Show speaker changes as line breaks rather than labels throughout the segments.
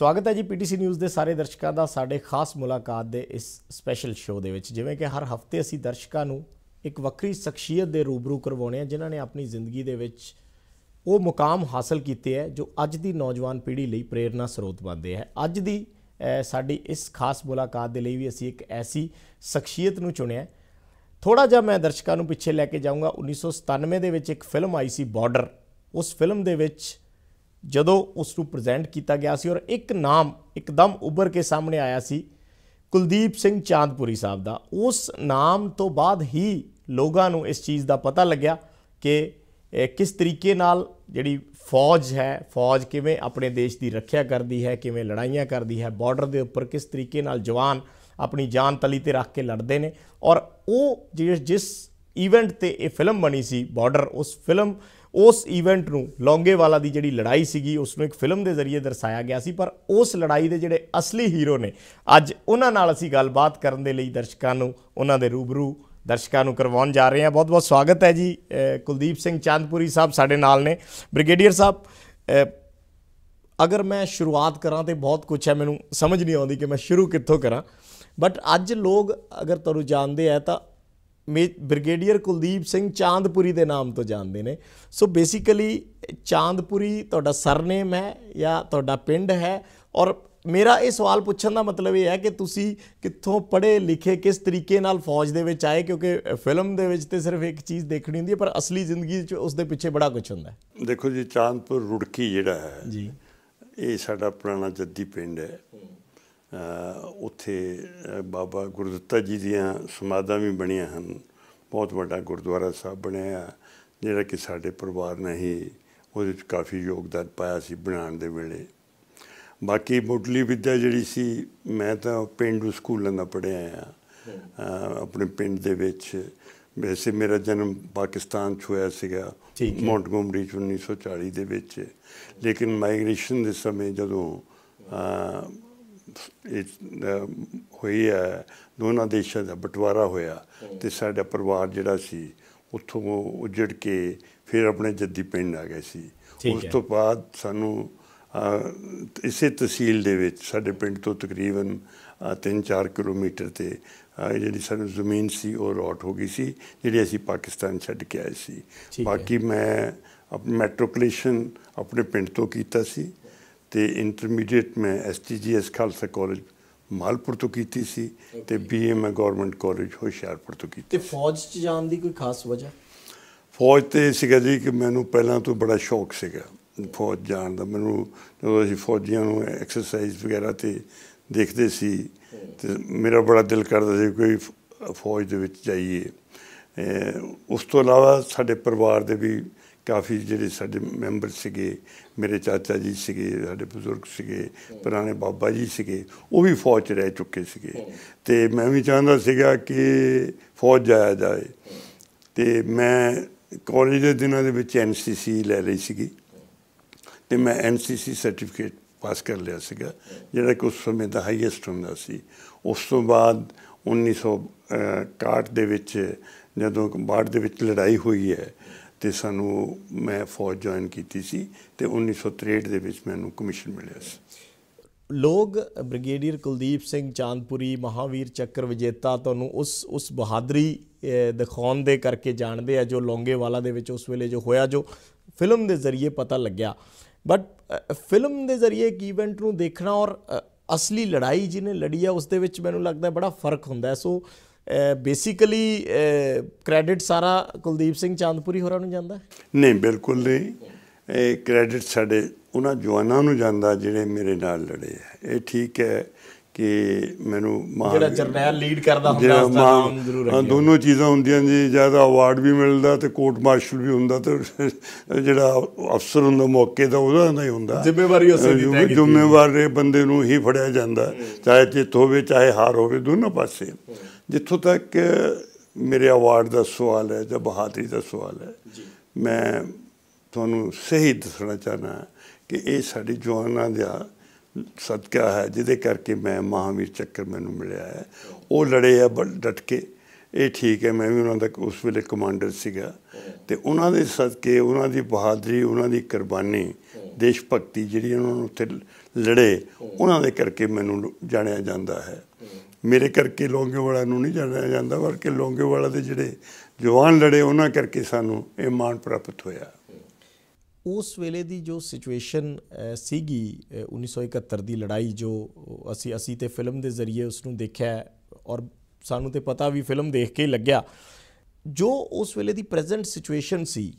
ਸਵਾਗਤ ਹੈ ਜੀ ਪੀਟੀਸੀ ਨਿਊਜ਼ ਦੇ ਸਾਰੇ ਦਰਸ਼ਕਾਂ ਦਾ ਸਾਡੇ ਖਾਸ ਮੁਲਾਕਾਤ ਦੇ ਇਸ ਸਪੈਸ਼ਲ ਸ਼ੋਅ ਦੇ ਵਿੱਚ ਜਿਵੇਂ ਕਿ ਹਰ ਹਫਤੇ ਅਸੀਂ ਦਰਸ਼ਕਾਂ ਨੂੰ ਇੱਕ ਵੱਖਰੀ ਸ਼ਖਸੀਅਤ ਦੇ ਰੂਬਰੂ ਕਰਵਾਉਣੇ ਆ ਜਿਨ੍ਹਾਂ ਨੇ ਆਪਣੀ ਜ਼ਿੰਦਗੀ ਦੇ ਵਿੱਚ ਉਹ ਮੁਕਾਮ ਹਾਸਲ ਕੀਤੇ ਹੈ ਜੋ ਅੱਜ ਦੀ ਨੌਜਵਾਨ ਪੀੜ੍ਹੀ ਲਈ ਪ੍ਰੇਰਣਾ ਸਰੋਤ ਬਣਦੇ ਹੈ ਅੱਜ ਦੀ ਸਾਡੀ ਇਸ ਖਾਸ ਮੁਲਾਕਾਤ ਦੇ ਲਈ ਵੀ ਅਸੀਂ ਇੱਕ ਐਸੀ ਸ਼ਖਸੀਅਤ ਨੂੰ ਚੁਣਿਆ ਥੋੜਾ ਜਿਹਾ ਮੈਂ ਦਰਸ਼ਕਾਂ ਨੂੰ ਪਿੱਛੇ ਲੈ ਕੇ ਜਾਊਂਗਾ 1997 ਦੇ ਵਿੱਚ ਇੱਕ ਫਿਲਮ ਆਈ ਸੀ ਬਾਰਡਰ ਉਸ ਫਿਲਮ ਦੇ ਵਿੱਚ ਜਦੋਂ ਉਸ ਨੂੰ ਪ੍ਰੈਜ਼ੈਂਟ ਕੀਤਾ ਗਿਆ ਸੀ ਔਰ ਇੱਕ ਨਾਮ ਇੱਕਦਮ ਉੱਭਰ ਕੇ ਸਾਹਮਣੇ ਆਇਆ ਸੀ ਕੁਲਦੀਪ ਸਿੰਘ ਚਾਂਦਪੁਰੀ ਸਾਹਿਬ ਦਾ ਉਸ ਨਾਮ ਤੋਂ ਬਾਅਦ ਹੀ ਲੋਕਾਂ ਨੂੰ ਇਸ ਚੀਜ਼ ਦਾ ਪਤਾ ਲੱਗਿਆ ਕਿ ਕਿਸ ਤਰੀਕੇ ਨਾਲ ਜਿਹੜੀ ਫੌਜ ਹੈ ਫੌਜ ਕਿਵੇਂ ਆਪਣੇ ਦੇਸ਼ ਦੀ ਰੱਖਿਆ ਕਰਦੀ ਹੈ ਕਿਵੇਂ ਲੜਾਈਆਂ ਕਰਦੀ ਹੈ ਬਾਰਡਰ ਦੇ ਉੱਪਰ ਕਿਸ ਤਰੀਕੇ ਨਾਲ ਜਵਾਨ ਆਪਣੀ ਜਾਨ ਤਲੀ ਤੇ ਰੱਖ ਕੇ ਲੜਦੇ ਨੇ ਔਰ ਉਹ ਜਿਸ ਇਵੈਂਟ ਤੇ ਇਹ ਫਿਲਮ ਬਣੀ ਸੀ ਬਾਰਡਰ ਉਸ ਫਿਲਮ ਉਸ ਇਵੈਂਟ ਨੂੰ ਲੌਂਗੇਵਾਲਾ ਦੀ ਜਿਹੜੀ ਲੜਾਈ ਸੀਗੀ ਉਸ ਨੂੰ ਇੱਕ ਫਿਲਮ ਦੇ ਜ਼ਰੀਏ ਦਰਸਾਇਆ ਗਿਆ ਸੀ ਪਰ ਉਸ ਲੜਾਈ ਦੇ ਜਿਹੜੇ ਅਸਲੀ ਹੀਰੋ ਨੇ ਅੱਜ ਉਹਨਾਂ ਨਾਲ ਅਸੀਂ ਗੱਲਬਾਤ ਕਰਨ ਦੇ ਲਈ ਦਰਸ਼ਕਾਂ ਨੂੰ ਉਹਨਾਂ ਦੇ ਰੂਬਰੂ ਦਰਸ਼ਕਾਂ ਨੂੰ ਕਰਵਾਉਣ ਜਾ ਰਹੇ ਹਾਂ ਬਹੁਤ ਬਹੁਤ ਸਵਾਗਤ ਹੈ ਜੀ ਕੁਲਦੀਪ ਸਿੰਘ ਚਾਂਦਪੁਰੀ ਸਾਹਿਬ ਸਾਡੇ ਨਾਲ ਨੇ ਬ੍ਰਿਗੇਡੀਅਰ ਸਾਹਿਬ ਅਗਰ ਮੈਂ ਸ਼ੁਰੂਆਤ ਕਰਾਂ ਤੇ ਬਹੁਤ ਕੁਝ ਹੈ ਮੈਨੂੰ ਸਮਝ ਨਹੀਂ ਆਉਂਦੀ ਕਿ ਮੈਂ ਸ਼ੁਰੂ ਕਿੱਥੋਂ ਕਰਾਂ ਬਟ ਅੱਜ ਲੋਕ ਅਗਰ ਤੁਹਾਨੂੰ ਜਾਣਦੇ ਆ ਤਾਂ ਬ੍ਰਿਗੇਡੀਅਰ ਕੁਲਦੀਪ ਸਿੰਘ ਚਾਂਦਪੁਰੀ ਦੇ ਨਾਮ ਤੋਂ ਜਾਣਦੇ ਨੇ ਸੋ ਬੇਸਿਕਲੀ ਚਾਂਦਪੁਰੀ ਤੁਹਾਡਾ ਸਰਨੇਮ ਹੈ ਜਾਂ ਤੁਹਾਡਾ ਪਿੰਡ ਹੈ ਔਰ ਮੇਰਾ ਇਹ ਸਵਾਲ ਪੁੱਛਣ ਦਾ ਮਤਲਬ ਇਹ ਹੈ ਕਿ ਤੁਸੀਂ ਕਿੱਥੋਂ ਪੜ੍ਹੇ ਲਿਖੇ ਕਿਸ ਤਰੀਕੇ ਨਾਲ ਫੌਜ ਦੇ ਵਿੱਚ ਆਏ ਕਿਉਂਕਿ ਫਿਲਮ ਦੇ ਵਿੱਚ ਤੇ ਸਿਰਫ ਇੱਕ ਚੀਜ਼ ਦੇਖਣੀ ਹੁੰਦੀ ਹੈ ਪਰ ਅਸਲੀ ਜ਼ਿੰਦਗੀ 'ਚ ਉਸ ਦੇ ਪਿੱਛੇ ਬੜਾ ਕੁਝ ਹੁੰਦਾ
ਹੈ ਦੇਖੋ ਜੀ ਚਾਂਦਪੁਰ ਰੁੜਕੀ ਜਿਹੜਾ ਹੈ ਜੀ ਇਹ ਸਾਡਾ ਪੁਰਾਣਾ ਜੱਦੀ ਪਿੰਡ ਹੈ ਉੱਥੇ ਬਾਬਾ ਗੁਰਦਤਾ ਜੀ ਦੀਆਂ ਸਮਾਧਾਂ ਵੀ ਬਣੀਆਂ ਹਨ ਬਹੁਤ ਵੱਡਾ ਗੁਰਦੁਆਰਾ ਸਾਹਿਬ ਬਣਿਆ ਜਿਹੜਾ ਕਿ ਸਾਡੇ ਪਰਿਵਾਰ ਨੇ ਹੀ ਉਹਦੇ ਵਿੱਚ ਕਾਫੀ ਯੋਗਦਾਨ ਪਾਇਆ ਸੀ ਬਣਾਉਣ ਦੇ ਵੇਲੇ ਬਾਕੀ ਮੁੱਢਲੀ ਵਿੱਦਿਆ ਜਿਹੜੀ ਸੀ ਮੈਂ ਤਾਂ ਪਿੰਡੂ ਸਕੂਲਾਂ ਦਾ ਪੜਿਆ ਆ ਆਪਣੇ ਪਿੰਡ ਦੇ ਵਿੱਚ ਵੈਸੇ ਮੇਰਾ ਜਨਮ ਪਾਕਿਸਤਾਨ 'ਚ ਹੋਇਆ ਸੀਗਾ ਮੌਂਟਗੋਮਰੀ 'ਚ 1940 ਦੇ ਵਿੱਚ ਲੇਕਿਨ ਮਾਈਗ੍ਰੇਸ਼ਨ ਦੇ ਸਮੇਂ ਜਦੋਂ ਹੋਈ ਹੈ ਦੋਨਾਂ ਦੇਸ਼ਾਂ ਦਾ ਬਟਵਾਰਾ ਹੋਇਆ ਤੇ ਸਾਡਾ ਪਰਿਵਾਰ ਜਿਹੜਾ ਸੀ ਉੱਥੋਂ ਉਜੜ ਕੇ ਫਿਰ ਆਪਣੇ ਜੱਦੀ ਪਿੰਡ ਆ ਗਏ ਸੀ ਉਸ ਤੋਂ ਬਾਅਦ ਸਾਨੂੰ ਇਸੇ ਤਹਿਸੀਲ ਦੇ ਵਿੱਚ ਸਾਡੇ ਪਿੰਡ ਤੋਂ ਤਕਰੀਬਨ 3-4 ਕਿਲੋਮੀਟਰ ਤੇ ਜਿਹੜੀ ਸਾਨੂੰ ਜ਼ਮੀਨ ਸੀ ਉਹ ਰੌਟ ਹੋ ਗਈ ਸੀ ਜਿਹੜੀ ਅਸੀਂ ਪਾਕਿਸਤਾਨ ਛੱਡ ਕੇ ਆਏ ਸੀ ਬਾਕੀ ਮੈਂ ਮੈਟ੍ਰਿਕੂਲੇਸ਼ਨ ਆਪਣੇ ਪਿੰਡ ਤੋਂ ਕੀਤਾ ਸੀ ਤੇ ਇੰਟਰਮੀਡੀਏਟ ਮੈਂ ਐਸਟੀਜੀਐਸ ਖਾਲਸਾ ਕਾਲਜ ਮਾਲਪੁਰ ਤੋਂ ਕੀਤੀ ਸੀ ਤੇ ਬੀਏ ਮੈਂ ਗਵਰਨਮੈਂਟ ਕਾਲਜ ਹੁਸ਼ਿਆਰਪੁਰ ਤੋਂ ਕੀਤੀ
ਤੇ ਫੌਜ 'ਚ ਜਾਣ ਦੀ ਕੋਈ ਖਾਸ ਵਜ੍ਹਾ
ਫੌਜ ਤੇ ਸੀਗਾ ਜੀ ਕਿ ਮੈਨੂੰ ਪਹਿਲਾਂ ਤੋਂ ਬੜਾ ਸ਼ੌਕ ਸੀਗਾ ਫੌਜ ਜਾਣ ਦਾ ਮੈਨੂੰ ਜਦੋਂ ਅਸੀਂ ਫੌਜੀਆਂ ਨੂੰ ਐਕਸਰਸਾਈਜ਼ ਵਗੈਰਾ ਤੇ ਦੇਖਦੇ ਸੀ ਤੇ ਮੇਰਾ ਬੜਾ ਦਿਲ ਕਰਦਾ ਸੀ ਕੋਈ ਫੌਜ ਦੇ ਵਿੱਚ ਜਾਈਏ ਉਸ ਤੋਂ ਇਲਾਵਾ ਸਾਡੇ ਪਰਿਵਾਰ ਦੇ ਵੀ ਕਾਫੀ ਜਿਹੜੇ ਸਾਡੇ ਮੈਂਬਰ ਸੀਗੇ ਮੇਰੇ ਚਾਚਾ ਜੀ ਸੀਗੇ ਸਾਡੇ ਬਜ਼ੁਰਗ ਸੀਗੇ ਪੁਰਾਣੇ ਬਾਬਾ ਜੀ ਸੀਗੇ ਉਹ ਵੀ ਫੌਜ 'ਚ ਰਹਿ ਚੁੱਕੇ ਸੀਗੇ ਤੇ ਮੈਂ ਵੀ ਚਾਹੁੰਦਾ ਸੀਗਾ ਕਿ ਫੌਜ ਜਾਇਆ ਜਾਏ ਤੇ ਮੈਂ ਕਾਲਜ ਦੇ ਦਿਨਾਂ ਦੇ ਵਿੱਚ ਐਨਸੀਸੀ ਲੈ ਲਈ ਸੀਗੀ ਤੇ ਮੈਂ ਐਨਸੀਸੀ ਸਰਟੀਫਿਕੇਟ ਪਾਸ ਕਰ ਲਿਆ ਸੀਗਾ ਜਿਹੜਾ ਕਿ ਉਸ ਸਮੇਂ ਦਾ ਹਾਈਐਸਟ ਹੁੰਦਾ ਸੀ ਉਸ ਤੋਂ ਬਾਅਦ 1961 ਦੇ ਵਿੱਚ ਜਦੋਂ ਬਾੜ ਦੇ ਵਿੱਚ ਲੜਾਈ ਹੋਈ ਹੈ ਤੇ ਸਾਨੂੰ ਮੈਂ ਫੌਜ ਜੁਆਇਨ ਕੀਤੀ ਸੀ ਤੇ 1963 ਦੇ ਵਿੱਚ ਮੈਨੂੰ ਕਮਿਸ਼ਨ ਮਿਲਿਆ ਸੀ
ਲੋਕ ਬ੍ਰਿਗੇਡੀਅਰ ਕੁਲਦੀਪ ਸਿੰਘ ਚਾਂਦਪੁਰੀ ਮਹਾਵੀਰ ਚੱਕਰ ਵਿਜੇਤਾ ਤੁਹਾਨੂੰ ਉਸ ਉਸ ਬਹਾਦਰੀ ਦਿਖਾਉਣ ਦੇ ਕਰਕੇ ਜਾਣਦੇ ਆ ਜੋ ਲੌਂਗੇਵਾਲਾ ਦੇ ਵਿੱਚ ਉਸ ਵੇਲੇ ਜੋ ਹੋਇਆ ਜੋ ਫਿਲਮ ਦੇ ਜ਼ਰੀਏ ਪਤਾ ਲੱਗਿਆ ਬਟ ਫਿਲਮ ਦੇ ਜ਼ਰੀਏ ਇੱਕ ਇਵੈਂਟ ਨੂੰ ਦੇਖਣਾ ਔਰ ਅਸਲੀ ਲੜਾਈ ਜਿਹਨੇ ਲੜੀ ਆ ਉਸ ਦੇ ਵਿੱਚ ਮੈਨੂੰ ਲੱਗਦਾ ਬੜਾ ਫਰਕ ਹੁੰਦਾ ਸੋ ਬੇਸਿਕਲੀ ਕ੍ਰੈਡਿਟ ਸਾਰਾ ਕੁਲਦੀਪ ਸਿੰਘ ਚਾਂਦਪੁਰੀ ਹੋਰਾਂ ਨੂੰ ਜਾਂਦਾ
ਨਹੀਂ ਬਿਲਕੁਲ ਨਹੀਂ ਇਹ ਕ੍ਰੈਡਿਟ ਸਾਡੇ ਉਹਨਾਂ ਜਵਾਨਾਂ ਨੂੰ ਜਾਂਦਾ ਜਿਹੜੇ ਮੇਰੇ ਨਾਲ ਲੜੇ ਆ ਇਹ ਠੀਕ ਹੈ ਕਿ ਮੈਨੂੰ ਜਿਹੜਾ ਜਰਨੈਲ ਲੀਡ ਕਰਦਾ ਹੁੰਦਾ ਉਸ ਦਾ ਜ਼ਰੂਰ ਹਾਂ ਦੋਨੋਂ ਚੀਜ਼ਾਂ ਹੁੰਦੀਆਂ ਜੀ ਜਿਆਦਾ ਅਵਾਰਡ ਵੀ ਮਿਲਦਾ ਤੇ ਕੋਰਟ ਮਾਰਸ਼ਲ ਵੀ ਹੁੰਦਾ ਤੇ ਜਿਹੜਾ ਅਫਸਰ ਹੁੰਦਾ ਮੌਕੇ ਦਾ ਉਹਦਾ ਨਹੀਂ ਹੁੰਦਾ ਜ਼ਿੰਮੇਵਾਰੀ ਉਸੇ ਦੀ ਹੈ ਜ਼ਿੰਮੇਵਾਰ ਬੰਦੇ ਨੂੰ ਹੀ ਫੜਿਆ ਜਾਂਦਾ ਚਾਹੇ ਜਿੱਤ ਹੋਵੇ ਚਾਹੇ ਹਾਰ ਹੋਵੇ ਦੋਨੋਂ ਪਾਸੇ ਜਿੱਥੋਂ ਤੱਕ ਮੇਰੇ ਅਵਾਰਡ ਦਾ ਸਵਾਲ ਹੈ ਜਾਂ ਬਹਾਦਰੀ ਦਾ ਸਵਾਲ ਹੈ ਮੈਂ ਤੁਹਾਨੂੰ ਸਹੀ ਦੱਸਣਾ ਚਾਹਨਾ ਕਿ ਇਹ ਸਾਡੇ ਜਵਾਨਾਂ ਦਾ ਸਦਕਾ ਹੈ ਜਿਹਦੇ ਕਰਕੇ ਮੈਂ ਮਹਾਵੀਰ ਚੱਕਰ ਮੈਨੂੰ ਮਿਲਿਆ ਹੈ ਉਹ ਲੜੇ ਆ ਡਟ ਕੇ ਇਹ ਠੀਕ ਹੈ ਮੈਂ ਵੀ ਉਹਨਾਂ ਦਾ ਉਸ ਵੇਲੇ ਕਮਾਂਡਰ ਸੀਗਾ ਤੇ ਉਹਨਾਂ ਦੇ ਸਦਕੇ ਉਹਨਾਂ ਦੀ ਬਹਾਦਰੀ ਉਹਨਾਂ ਦੀ ਕੁਰਬਾਨੀ ਦੇਸ਼ ਭਗਤੀ ਜਿਹੜੀ ਉਹਨਾਂ ਨੂੰ ਉੱਥੇ ਲੜੇ ਉਹਨਾਂ ਦੇ ਕਰਕੇ ਮੈਨੂੰ ਜਾਣਿਆ ਜਾਂਦਾ ਹੈ ਮੇਰੇ ਕਰਕੇ ਲੋਂਗੇਵਾਲਾ ਨੂੰ ਨਹੀਂ ਜਾਣਿਆ ਜਾਂਦਾ ਵਰਕੇ ਲੋਂਗੇਵਾਲਾ ਦੇ ਜਿਹੜੇ ਜਵਾਨ ਲੜੇ ਉਹਨਾਂ ਕਰਕੇ ਸਾਨੂੰ ਇਹ ਮਾਣ ਪ੍ਰਾਪਤ ਹੋਇਆ
ਉਸ ਵੇਲੇ ਦੀ ਜੋ ਸਿਚੁਏਸ਼ਨ ਸੀਗੀ 1971 ਦੀ ਲੜਾਈ ਜੋ ਅਸੀਂ ਅਸੀਂ ਤੇ ਫਿਲਮ ਦੇ ਜ਼ਰੀਏ ਉਸ ਨੂੰ ਦੇਖਿਆ ਔਰ ਸਾਨੂੰ ਤੇ ਪਤਾ ਵੀ ਫਿਲਮ ਦੇਖ ਕੇ ਲੱਗਿਆ ਜੋ ਉਸ ਵੇਲੇ ਦੀ ਪ੍ਰੈਜ਼ੈਂਟ ਸਿਚੁਏਸ਼ਨ ਸੀ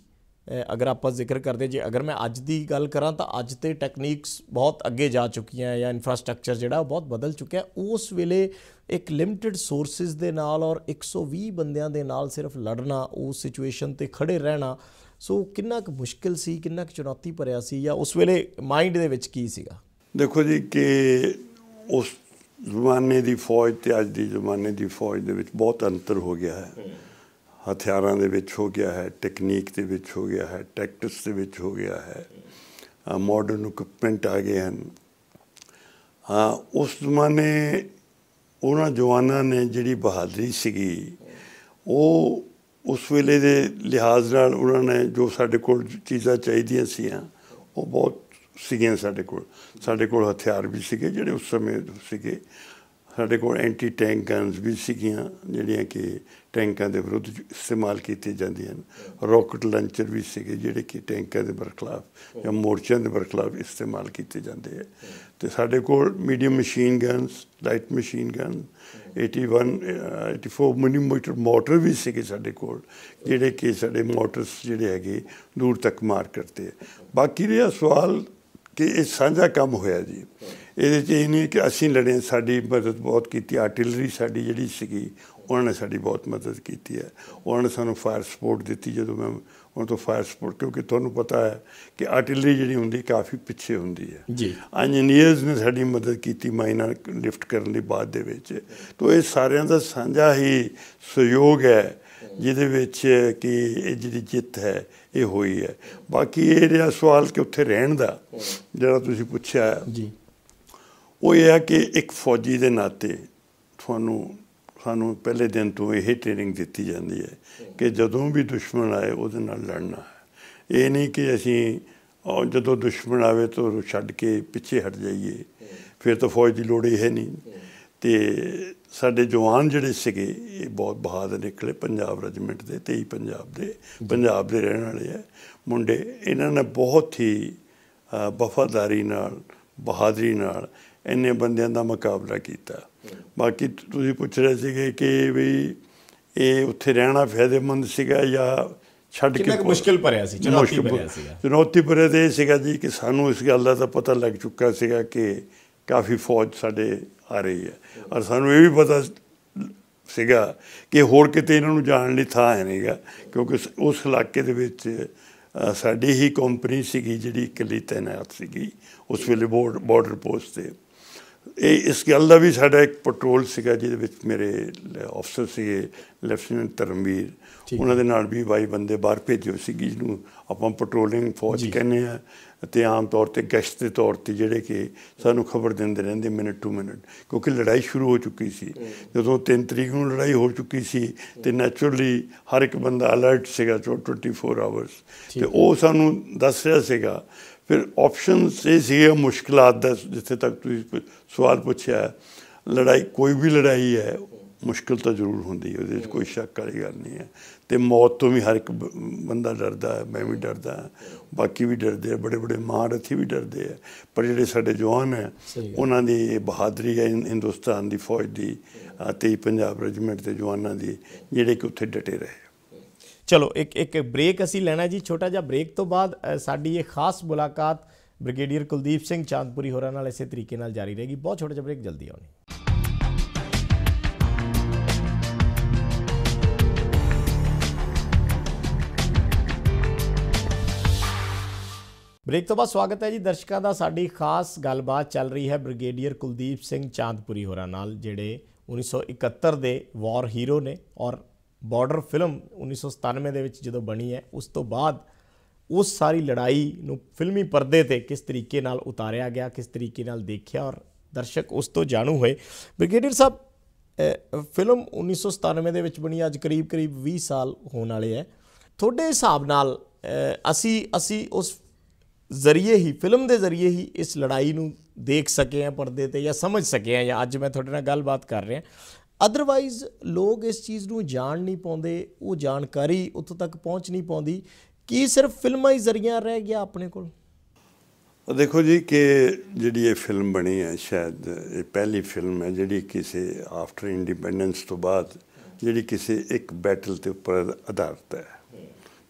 ਅਗਰ ਆਪਾਂ ਜ਼ਿਕਰ ਕਰਦੇ ਜੇ ਅਗਰ ਮੈਂ ਅੱਜ ਦੀ ਗੱਲ ਕਰਾਂ ਤਾਂ ਅੱਜ ਤੇ ਟੈਕਨੀਕਸ ਬਹੁਤ ਅੱਗੇ ਜਾ ਚੁੱਕੀਆਂ ਜਾਂ ਇਨਫਰਾਸਟ੍ਰਕਚਰ ਜਿਹੜਾ ਬਹੁਤ ਬਦਲ ਚੁੱਕਿਆ ਉਸ ਵੇਲੇ ਇੱਕ ਲਿਮਿਟਿਡ ਸੋਰਸਸ ਦੇ ਨਾਲ ਔਰ 120 ਬੰਦਿਆਂ ਦੇ ਨਾਲ ਸਿਰਫ ਲੜਨਾ ਉਸ ਸਿਚੁਏਸ਼ਨ ਤੇ ਖੜੇ ਰਹਿਣਾ ਸੋ ਕਿੰਨਾ ਕੁ ਮੁਸ਼ਕਿਲ ਸੀ ਕਿੰਨਾ ਕੁ ਚੁਣੌਤੀ ਭਰਿਆ ਸੀ ਜਾਂ ਉਸ ਵੇਲੇ ਮਾਈਂਡ ਦੇ ਵਿੱਚ ਕੀ ਸੀਗਾ
ਦੇਖੋ ਜੀ ਕਿ ਉਸ ਜ਼ਮਾਨੇ ਦੀ ਫੌਜ ਤੇ ਅੱਜ ਦੀ ਜ਼ਮਾਨੇ ਦੀ ਫੌਜ ਦੇ ਵਿੱਚ ਬਹੁਤ ਅੰਤਰ ਹੋ ਗਿਆ ਹੈ ਹਥਿਆਰਾਂ ਦੇ ਵਿੱਚ ਹੋ ਗਿਆ ਹੈ ਟੈਕਨੀਕ ਦੇ ਵਿੱਚ ਹੋ ਗਿਆ ਹੈ ਟੈਕਟਿਕਸ ਦੇ ਵਿੱਚ ਹੋ ਗਿਆ ਹੈ ਮਾਡਰਨ ਇਕਵਿਪਮੈਂਟ ਆ ਗਏ ਹਨ ਆ ਉਸ ਜ਼ਮਾਨੇ ਉਹਨਾਂ ਜਵਾਨਾਂ ਨੇ ਜਿਹੜੀ ਬਹਾਦਰੀ ਸੀਗੀ ਉਹ ਉਸ ਵੇਲੇ ਦੇ ਲਿਹਾਜ਼ ਨਾਲ ਉਹਨਾਂ ਨੇ ਜੋ ਸਾਡੇ ਕੋਲ ਚੀਜ਼ਾਂ ਚਾਹੀਦੀਆਂ ਸੀਆਂ ਉਹ ਬਹੁਤ ਸੀਗੇ ਸਾਡੇ ਕੋਲ ਸਾਡੇ ਕੋਲ ਹਥਿਆਰ ਵੀ ਸੀਗੇ ਜਿਹੜੇ ਉਸ ਸਮੇਂ ਸੀਗੇ ਸਾਡੇ ਕੋਲ ਐਂਟੀ ਟੈਂਕ ਗਨਸ ਵੀ ਸੀਗੀਆਂ ਜਿਹੜੀਆਂ ਕਿ ਟੈਂਕਾਂ ਦੇ ਵਿਰੁੱਧ ਇਸਤੇਮਾਲ ਕੀਤੀ ਜਾਂਦੀਆਂ ਹਨ ਰਾਕਟ ਲਾਂਚਰ ਵੀ ਸੀਗੇ ਜਿਹੜੇ ਕਿ ਟੈਂਕਾਂ ਦੇ ਬਰਖਲਾਫ ਜਾਂ ਮੋਰਚਿਆਂ ਦੇ ਬਰਖਲਾਫ ਇਸਤੇਮਾਲ ਕੀਤੇ ਜਾਂਦੇ ਹੈ ਤੇ ਸਾਡੇ ਕੋਲ medium machine guns light machine gun 81 84 millimetre mortar ਵੀ ਸੀਗੇ ਸਾਡੇ ਕੋਲ ਜਿਹੜੇ ਕਿ ਸਾਡੇ ਮੋਟਰਸ ਜਿਹੜੇ ਹੈਗੇ ਦੂਰ ਤੱਕ ਮਾਰ ਕਰਦੇ ਬਾਕੀ ਰਿਹਾ ਸਵਾਲ ਕਿ ਇਹ ਸਾਂਝਾ ਕੰਮ ਹੋਇਆ ਜੀ ਇਹਦੇ 'ਚ ਇਹ ਨਹੀਂ ਕਿ ਅਸੀਂ ਲੜੇ ਸਾਡੀ ਮਦਦ ਬਹੁਤ ਕੀਤੀ ਆਰਟਿਲਰੀ ਸਾਡੀ ਜਿਹੜੀ ਸੀਗੀ ਉਹਨਾਂ ਨੇ ਸਾਡੀ ਬਹੁਤ ਮਦਦ ਕੀਤੀ ਹੈ ਉਹਨਾਂ ਨੇ ਸਾਨੂੰ ਫਾਇਰ ਸਪੋਰਟ ਦਿੱਤੀ ਜਦੋਂ ਮੈਂ ਉਹਨਾਂ ਤੋਂ ਫਾਇਰ ਸਪੋਰਟ ਕਿਉਂਕਿ ਤੁਹਾਨੂੰ ਪਤਾ ਹੈ ਕਿ ਆਰਟਿਲਰੀ ਜਿਹੜੀ ਹੁੰਦੀ ਕਾਫੀ ਪਿੱਛੇ ਹੁੰਦੀ ਹੈ ਜੀ ਇੰਜੀਨੀਅਰਸ ਨੇ ਸਾਡੀ ਮਦਦ ਕੀਤੀ ਮਾਈਨਰ ਲਿਫਟ ਕਰਨ ਦੀ ਬਾਅਦ ਦੇ ਵਿੱਚ ਤੋਂ ਇਹ ਸਾਰਿਆਂ ਦਾ ਸਾਂਝਾ ਹੀ ਸਹਿਯੋਗ ਹੈ ਜਿਹਦੇ ਵਿੱਚ ਕਿ ਇਹ ਜਿਹੜੀ ਜਿੱਤ ਹੈ ਇਹ ਹੋਈ ਹੈ ਬਾਕੀ ਇਹ ਜਿਹੜਾ ਸਵਾਲ ਕਿ ਉੱਥੇ ਰਹਿਣ ਦਾ ਜਿਹੜਾ ਤੁਸੀਂ ਪੁੱਛਿਆ ਜੀ ਉਹ ਇਹ ਹੈ ਕਿ ਇੱਕ ਫੌਜੀ ਦੇ ਨਾਤੇ ਤੁਹਾਨੂੰ ਸਾਨੂੰ ਪਹਿਲੇ ਦਿਨ ਤੋਂ ਇਹ ਟ੍ਰੇਨਿੰਗ ਦਿੱਤੀ ਜਾਂਦੀ ਹੈ ਕਿ ਜਦੋਂ ਵੀ ਦੁਸ਼ਮਣ ਆਏ ਉਹਦੇ ਨਾਲ ਲੜਨਾ ਹੈ ਇਹ ਨਹੀਂ ਕਿ ਅਸੀਂ ਜਦੋਂ ਦੁਸ਼ਮਣ ਆਵੇ ਤਾਂ ਛੱਡ ਕੇ ਪਿੱਛੇ ਹਟ ਜਾਈਏ ਫਿਰ ਤਾਂ ਫੌਜ ਦੀ ਲੋੜ ਹੀ ਹੈ ਨਹੀਂ ਤੇ ਸਾਡੇ ਜਵਾਨ ਜਿਹੜੇ ਸੀਗੇ ਇਹ ਬਹੁਤ ਬਹਾਦਰ ਨਿਕਲੇ ਪੰਜਾਬ ਰੈਜੀਮੈਂਟ ਦੇ 23 ਪੰਜਾਬ ਦੇ ਪੰਜਾਬ ਦੇ ਰਹਿਣ ਵਾਲੇ ਆ ਮੁੰਡੇ ਇਹਨਾਂ ਨੇ ਬਹੁਤ ਹੀ ਵਫਾਦਾਰੀ ਨਾਲ ਬਹਾਦਰੀ ਨਾਲ ਇੰਨੇ ਬੰਦਿਆਂ ਦਾ ਮੁਕਾਬਲਾ ਕੀਤਾ ਬਾਕੀ ਤੁਸੀਂ ਪੁੱਛ ਰਹੇ ਸੀਗੇ ਕਿ ਵੀ ਇਹ ਉੱਥੇ ਰਹਿਣਾ ਫਾਇਦੇਮੰਦ ਸੀਗਾ ਜਾਂ ਛੱਡ ਕੇ ਕਿੰਨਾ ਮੁਸ਼ਕਿਲ ਭਰਿਆ ਸੀ ਚੁਣੌਤੀ ਭਰਿਆ ਸੀ ਚੁਣੌਤੀ ਭਰਿਆ ਤੇ ਸੀਗਾ ਜੀ ਕਿ ਸਾਨੂੰ ਇਸ ਗੱਲ ਦਾ ਤਾਂ ਪਤਾ ਲੱਗ ਚੁੱਕਾ ਸੀਗਾ ਕਿ ਕਾਫੀ ਫੌਜ ਸਾਡੇ ਆ ਰਹੀ ਹੈ ਔਰ ਸਾਨੂੰ ਇਹ ਵੀ ਪਤਾ ਸੀਗਾ ਕਿ ਹੋਰ ਕਿਤੇ ਇਹਨਾਂ ਨੂੰ ਜਾਣ ਲਈ ਥਾਂ ਹੈ ਨਹੀਂਗਾ ਕਿਉਂਕਿ ਉਸ ਇਲਾਕੇ ਦੇ ਵਿੱਚ ਸਾਡੀ ਹੀ ਕੰਪਨੀ ਸੀਗੀ ਜਿਹੜੀ ਇਕੱਲੀ ਤੈਨਾਤ ਸੀਗੀ ਉਸ ਵੇਲੇ ਬਾਰਡਰ ਪੋਸਟ ਤੇ ਇਹ ਇਸ ਗੱਲ ਦਾ ਵੀ ਸਾਡਾ ਇੱਕ ਪੈਟਰੋਲ ਸੀਗਾ ਜਿਹਦੇ ਵਿੱਚ ਮੇਰੇ ਅਫਸਰ ਸੀਗੇ ਲੈਫਟੀਨੈਂਟ ਧਰਮਵੀਰ ਉਹਨਾਂ ਦੇ ਨਾਲ ਵੀ ਬਾਈ ਬੰਦੇ ਬਾਹਰ ਭੇਜੇ ਸੀ ਜਿਹਨੂੰ ਆਪਾਂ ਪੈਟਰੋਲਿੰਗ ਫੌਜ ਕਹਿੰਦੇ ਆ ਤੇ ਆਮ ਤੌਰ ਤੇ ਗੈਸਟ ਦੇ ਤੌਰ ਤੇ ਜਿਹੜੇ ਕਿ ਸਾਨੂੰ ਖਬਰ ਦਿੰਦੇ ਰਹਿੰਦੇ ਮਿੰਟ ਟੂ ਮਿੰਟ ਕਿਉਂਕਿ ਲੜਾਈ ਸ਼ੁਰੂ ਹੋ ਚੁੱਕੀ ਸੀ ਜਦੋਂ 3 ਤਰੀਕ ਨੂੰ ਲੜਾਈ ਹੋ ਚੁੱਕੀ ਸੀ ਤੇ ਨੈਚੁਰਲੀ ਹਰ ਇੱਕ ਬੰਦਾ ਅਲਰਟ ਸੀਗਾ 24 ਆਵਰਸ ਤੇ ਉਹ ਸਾਨੂੰ ਦੱਸ ਰਿਹਾ ਸੀਗਾ ਫਿਰ ਆਪਸ਼ਨਸ ਇਹ ਸੀ ਮੁਸ਼ਕਲਾਂ ਦਾ ਜਿੱਥੇ ਤੱਕ ਤੁਸੀਂ ਸਵਾਲ ਪੁੱਛਿਆ ਲੜਾਈ ਕੋਈ ਵੀ ਲੜਾਈ ਹੈ ਮੁਸ਼ਕਲ ਤਾਂ ਜ਼ਰੂਰ ਹੁੰਦੀ ਹੈ ਉਹਦੇ ਵਿੱਚ ਕੋਈ ਸ਼ੱਕ ਵਾਲੀ ਗੱਲ ਨਹੀਂ ਹੈ ਤੇ ਮੌਤ ਤੋਂ ਵੀ ਹਰ ਇੱਕ ਬੰਦਾ ਡਰਦਾ ਹੈ ਮੈਂ ਵੀ ਡਰਦਾ ਬਾਕੀ ਵੀ ਡਰਦੇ ਆ ਬੜੇ ਬੜੇ ਮਹਾਰਥੀ ਵੀ ਡਰਦੇ ਆ ਪਰ ਜਿਹੜੇ ਸਾਡੇ ਜਵਾਨ ਹੈ ਉਹਨਾਂ ਦੀ ਬਹਾਦਰੀ ਹੈ ਹਿੰਦੁਸਤਾਨ ਦੀ ਫੌਜ ਦੀ ਤੇ ਪੰਜਾਬ ਰੈਜੀਮੈਂਟ ਦੇ ਜਵਾਨਾਂ ਦੀ ਜਿਹੜੇ ਕਿ ਉੱਥੇ ਡਟੇ ਰਹੇ
ਚਲੋ ਇੱਕ ਇੱਕ ਬ੍ਰੇਕ ਅਸੀਂ ਲੈਣਾ ਜੀ ਛੋਟਾ ਜਿਹਾ ਬ੍ਰੇਕ ਤੋਂ ਬਾਅਦ ਸਾਡੀ ਇਹ ਖਾਸ ਮੁਲਾਕਾਤ ਬ੍ਰਿਗੇਡੀਅਰ ਕੁਲਦੀਪ ਸਿੰਘ ਚਾਂਦਪੁਰੀ ਹੋਰਾਂ ਨਾਲ ਇਸੇ ਤਰੀਕੇ ਨਾਲ ਜਾਰੀ ਰਹੇਗੀ ਬਹੁਤ ਛੋਟਾ ਜਿਹਾ ਬ੍ਰੇਕ ਜਲਦੀ ਆਉਣੀ ਬ੍ਰੇਕ ਤੋਂ ਬਾਅਦ ਸਵਾਗਤ ਹੈ ਜੀ ਦਰਸ਼ਕਾਂ ਦਾ ਸਾਡੀ ਖਾਸ ਗੱਲਬਾਤ ਚੱਲ ਰਹੀ ਹੈ ਬ੍ਰਿਗੇਡੀਅਰ ਕੁਲਦੀਪ ਸਿੰਘ ਚਾਂਦਪੁਰੀ ਹੋਰਾਂ ਨਾਲ ਜਿਹੜੇ 1971 ਦੇ ਵਾਰ ਹੀਰੋ ਨੇ ਔਰ ਬਾਰਡਰ ਫਿਲਮ 1997 ਦੇ ਵਿੱਚ ਜਦੋਂ ਬਣੀ ਹੈ ਉਸ ਤੋਂ ਬਾਅਦ ਉਸ ਸਾਰੀ ਲੜਾਈ ਨੂੰ ਫਿਲਮੀ ਪਰਦੇ ਤੇ ਕਿਸ ਤਰੀਕੇ ਨਾਲ ਉਤਾਰਿਆ ਗਿਆ ਕਿਸ ਤਰੀਕੇ ਨਾਲ ਦੇਖਿਆ ਔਰ ਦਰਸ਼ਕ ਉਸ ਤੋਂ ਜਾਣੂ ਹੋਏ ਬ੍ਰਿਗੇਡੀਅਰ ਸਾਹਿਬ ਫਿਲਮ 1997 ਦੇ ਵਿੱਚ ਬਣੀ ਅੱਜ ਕਰੀਬ ਕਰੀਬ 20 ਸਾਲ ਹੋਣ ਵਾਲੇ ਹੈ ਤੁਹਾਡੇ ਹਿਸਾਬ ਨਾਲ ਅਸੀਂ ਅਸੀਂ ਉਸ ਜ਼ਰੀਏ ਹੀ ਫਿਲਮ ਦੇ ਜ਼ਰੀਏ ਹੀ ਇਸ ਲੜਾਈ ਨੂੰ ਦੇਖ ਸਕੇ ਆ ਪਰਦੇ ਤੇ ਜਾਂ ਸਮਝ ਸਕੇ ਆ ਜਾਂ ਅੱਜ ਮੈਂ ਤੁਹਾਡੇ ਨਾਲ ਗੱਲਬਾਤ ਕਰ ਰਿਹਾ ਅਦਰਵਾਈਜ਼ ਲੋਕ ਇਸ ਚੀਜ਼ ਨੂੰ ਜਾਣ ਨਹੀਂ ਪਾਉਂਦੇ ਉਹ ਜਾਣਕਾਰੀ ਉੱਥੋਂ ਤੱਕ ਪਹੁੰਚ ਨਹੀਂ ਪਾਉਂਦੀ ਕੀ ਸਿਰਫ ਫਿਲਮਾਂ ਹੀ ਜ਼ਰੀਆ ਰਹਿ ਗਿਆ ਆਪਣੇ ਕੋਲ
ਦੇਖੋ ਜੀ ਕਿ ਜਿਹੜੀ ਇਹ ਫਿਲਮ ਬਣੀ ਹੈ ਸ਼ਾਇਦ ਇਹ ਪਹਿਲੀ ਫਿਲਮ ਹੈ ਜਿਹੜੀ ਕਿਸੇ ਆਫਟਰ ਇੰਡੀਪੈਂਡੈਂਸ ਤੋਂ ਬਾਅਦ ਜਿਹੜੀ ਕਿਸੇ ਇੱਕ ਬੈਟਲ ਤੇ ਉੱਪਰ ਆਧਾਰਿਤ ਹੈ